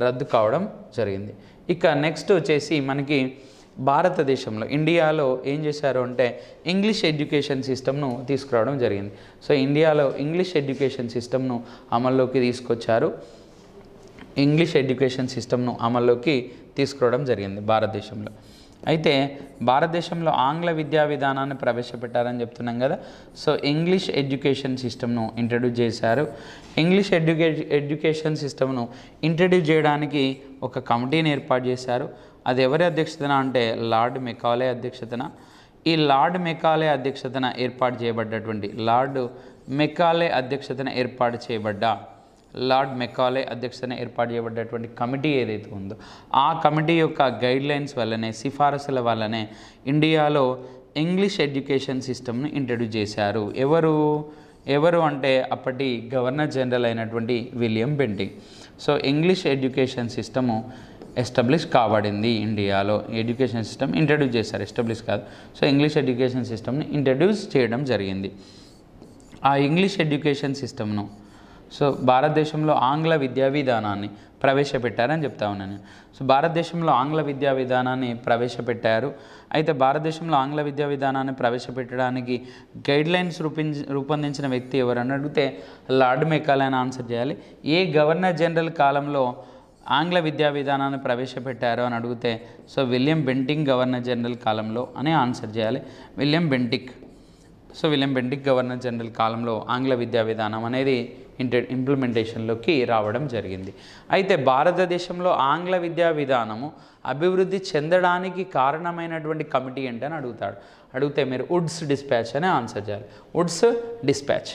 రద్దు కావడం జరిగింది ఇక నెక్స్ట్ వచ్చేసి మనకి భారతదేశంలో ఇండియాలో ఏం చేశారు అంటే ఇంగ్లీష్ ఎడ్యుకేషన్ సిస్టమ్ను తీసుకురావడం జరిగింది సో ఇండియాలో ఇంగ్లీష్ ఎడ్యుకేషన్ సిస్టమ్ను అమల్లోకి తీసుకొచ్చారు ఇంగ్లీష్ ఎడ్యుకేషన్ సిస్టమ్ను అమల్లోకి తీసుకురావడం జరిగింది భారతదేశంలో అయితే భారతదేశంలో ఆంగ్ల విద్యా విధానాన్ని ప్రవేశపెట్టారని చెప్తున్నాం కదా సో ఇంగ్లీష్ ఎడ్యుకేషన్ సిస్టమ్ను ఇంట్రడ్యూస్ చేశారు ఇంగ్లీష్ ఎడ్యుకే ఎడ్యుకేషన్ సిస్టమ్ను ఇంట్రడ్యూస్ చేయడానికి ఒక కమిటీని ఏర్పాటు చేశారు అది ఎవరి అధ్యక్షతన అంటే లార్డ్ మెకాలే అధ్యక్షతన ఈ లార్డ్ మెకాలే అధ్యక్షతన ఏర్పాటు చేయబడ్డటువంటి లార్డ్ మెకాలే అధ్యక్షతన ఏర్పాటు చేయబడ్డ లార్డ్ మెకాలే అధ్యక్షతన ఏర్పాటు చేయబడ్డటువంటి కమిటీ ఏదైతే ఉందో ఆ కమిటీ యొక్క గైడ్ లైన్స్ వల్లనే సిఫారసుల వల్లనే ఇండియాలో ఇంగ్లీష్ ఎడ్యుకేషన్ సిస్టమ్ను ఇంట్రడ్యూస్ చేశారు ఎవరు ఎవరు అంటే అప్పటి గవర్నర్ జనరల్ అయినటువంటి William Bentinck so English education system establish కాబడింది ఇండియాలో ఎడ్యుకేషన్ సిస్టమ్ ఇంట్రడ్యూస్ చేశారు ఎస్టాబ్లిష్ కాదు సో ఇంగ్లీష్ ఎడ్యుకేషన్ సిస్టమ్ని ఇంట్రడ్యూస్ చేయడం జరిగింది ఆ ఇంగ్లీష్ ఎడ్యుకేషన్ సిస్టమ్ను సో భారతదేశంలో ఆంగ్ల విద్యా విధానాన్ని ప్రవేశపెట్టారని చెప్తా ఉన్నాను సో భారతదేశంలో ఆంగ్ల విద్యా విధానాన్ని ప్రవేశపెట్టారు అయితే భారతదేశంలో ఆంగ్ల విద్యా విధానాన్ని ప్రవేశపెట్టడానికి గైడ్లైన్స్ లైన్స్ రూపొందించిన వ్యక్తి ఎవరని అడిగితే లార్డ్ మెకాలే అని ఆన్సర్ చేయాలి ఏ గవర్నర్ జనరల్ కాలంలో ఆంగ్ల విద్యా విధానాన్ని ప్రవేశపెట్టారు అని అడిగితే so William Bentinck governor general కాలంలో అని ఆన్సర్ చేయాలి William Bentinck so William Bentinck governor general కాలంలో ఆంగ్ల విద్యా విధానం అనేది ఇంట ఇంప్లిమెంటేషన్లోకి రావడం జరిగింది అయితే భారతదేశంలో ఆంగ్ల విద్యా విధానము అభివృద్ధి చెందడానికి కారణమైనటువంటి కమిటీ ఏంటని అడుగుతాడు అడిగితే మీరు వుడ్స్ డిస్పాచ్ అని ఆన్సర్ చేయాలి Wood's dispatch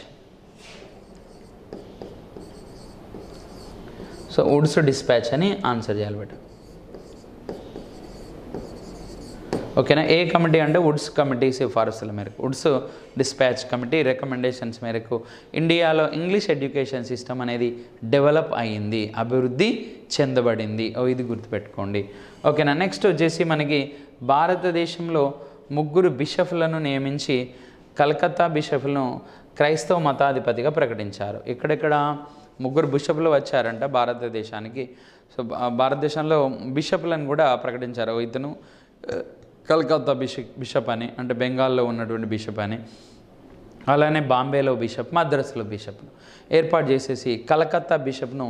so Wood's dispatch అని ఆన్సర్ చేయాలి బట్ ఓకేనా ఏ కమిటీ అంటే వుడ్స్ కమిటీ సిఫారసుల మేరకు వుడ్స్ డిస్పాచ్ కమిటీ రికమెండేషన్స్ మేరకు ఇండియాలో ఇంగ్లీష్ ఎడ్యుకేషన్ సిస్టమ్ అనేది డెవలప్ అయ్యింది అభివృద్ధి చెందబడింది ఇది గుర్తుపెట్టుకోండి ఓకేనా నెక్స్ట్ వచ్చేసి మనకి భారతదేశంలో ముగ్గురు బిషఫ్లను నియమించి కలకత్తా బిషఫ్లను క్రైస్తవ మతాధిపతిగా ప్రకటించారు ఇక్కడెక్కడ ముగ్గురు బిషప్లు వచ్చారంట భారతదేశానికి సో భారతదేశంలో బిషప్లను కూడా ప్రకటించారు ఇతను కలకత్తా బిషప్ బిషప్ అని అంటే బెంగాల్లో ఉన్నటువంటి బిషప్ అని అలానే బాంబేలో బిషప్ మద్రాసులో బిషప్ను ఏర్పాటు చేసేసి కలకత్తా బిషప్ను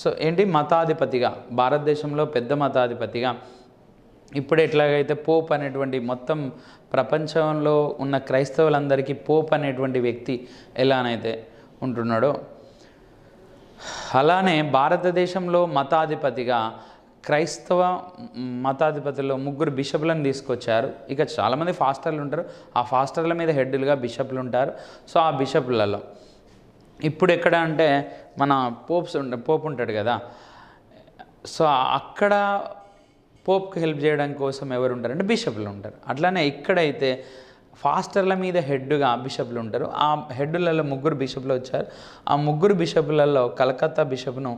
సో ఏంటి మతాధిపతిగా భారతదేశంలో పెద్ద మతాధిపతిగా ఇప్పుడు ఎట్లాగైతే పోప్ అనేటువంటి మొత్తం ప్రపంచంలో ఉన్న క్రైస్తవులందరికీ పోప్ అనేటువంటి వ్యక్తి ఎలానైతే ఉంటున్నాడో అలానే భారతదేశంలో మతాధిపతిగా క్రైస్తవ మతాధిపతిలో ముగ్గురు బిషప్లను తీసుకొచ్చారు ఇక చాలామంది ఫాస్టర్లు ఉంటారు ఆ ఫాస్టర్ల మీద హెడ్లుగా బిషప్లు ఉంటారు సో ఆ బిషప్లలో ఇప్పుడు ఎక్కడ అంటే మన పోప్స్ ఉంటా పోప్ ఉంటాడు కదా సో అక్కడ పోప్కి హెల్ప్ చేయడం కోసం ఎవరు ఉంటారంటే బిషప్లు ఉంటారు అట్లానే ఇక్కడైతే ఫాస్టర్ల మీద హెడ్గా బిషప్లు ఉంటారు ఆ హెడ్లలో ముగ్గురు బిషప్లు వచ్చారు ఆ ముగ్గురు బిషప్లలో కలకత్తా బిషప్ను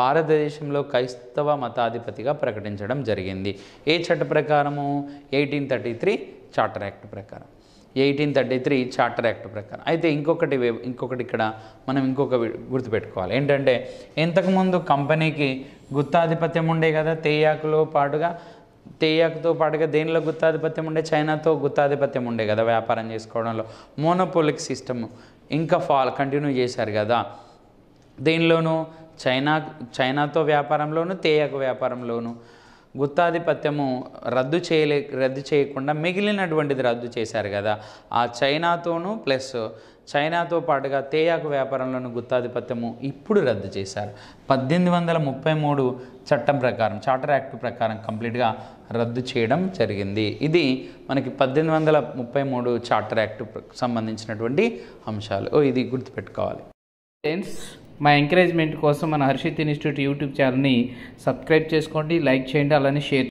భారతదేశంలో క్రైస్తవ మతాధిపతిగా ప్రకటించడం జరిగింది ఏ చట్ట ప్రకారము eighteen thirty three charter act ప్రకారం eighteen thirty three charter act ప్రకారం అయితే ఇంకొకటి ఇంకొకటి ఇక్కడ మనం ఇంకొక గుర్తుపెట్టుకోవాలి ఏంటంటే ఇంతకుముందు కంపెనీకి గుత్తాధిపత్యం ఉండే కదా తేయాకులో పాటుగా తేయాకుతో పాటుగా దేనిలో గుత్తాధిపత్యం ఉండే చైనాతో గుత్తాధిపత్యం ఉండే కదా వ్యాపారం చేసుకోవడంలో మోనోపోలిక్ సిస్టమ్ ఇంకా ఫాల్ కంటిన్యూ చేశారు కదా దీనిలోనూ చైనా చైనాతో వ్యాపారంలోను తేయాకు వ్యాపారంలోను గుత్తాధిపత్యము రద్దు చేయలే రద్దు చేయకుండా మిగిలినటువంటిది రద్దు చేశారు కదా ఆ చైనాతోనూ ప్లస్ చైనాతో పాటుగా తేయాకు వ్యాపారంలోని గుత్తాధిపత్యము ఇప్పుడు రద్దు చేశారు పద్దెనిమిది వందల ముప్పై మూడు చట్టం ప్రకారం చార్టర్ యాక్ట్ ప్రకారం కంప్లీట్గా రద్దు చేయడం జరిగింది ఇది మనకి పద్దెనిమిది వందల ముప్పై మూడు చార్టర్ యాక్ట్ సంబంధించినటువంటి అంశాలు ఓ ఇది గుర్తుపెట్టుకోవాలి ఫ్రెండ్స్ మా ఎంకరేజ్మెంట్ కోసం మన హర్షిత్ ఇన్స్టిట్యూట్ యూట్యూబ్ ఛానల్ని సబ్స్క్రైబ్ చేసుకోండి లైక్ చేయండి అలానే షేర్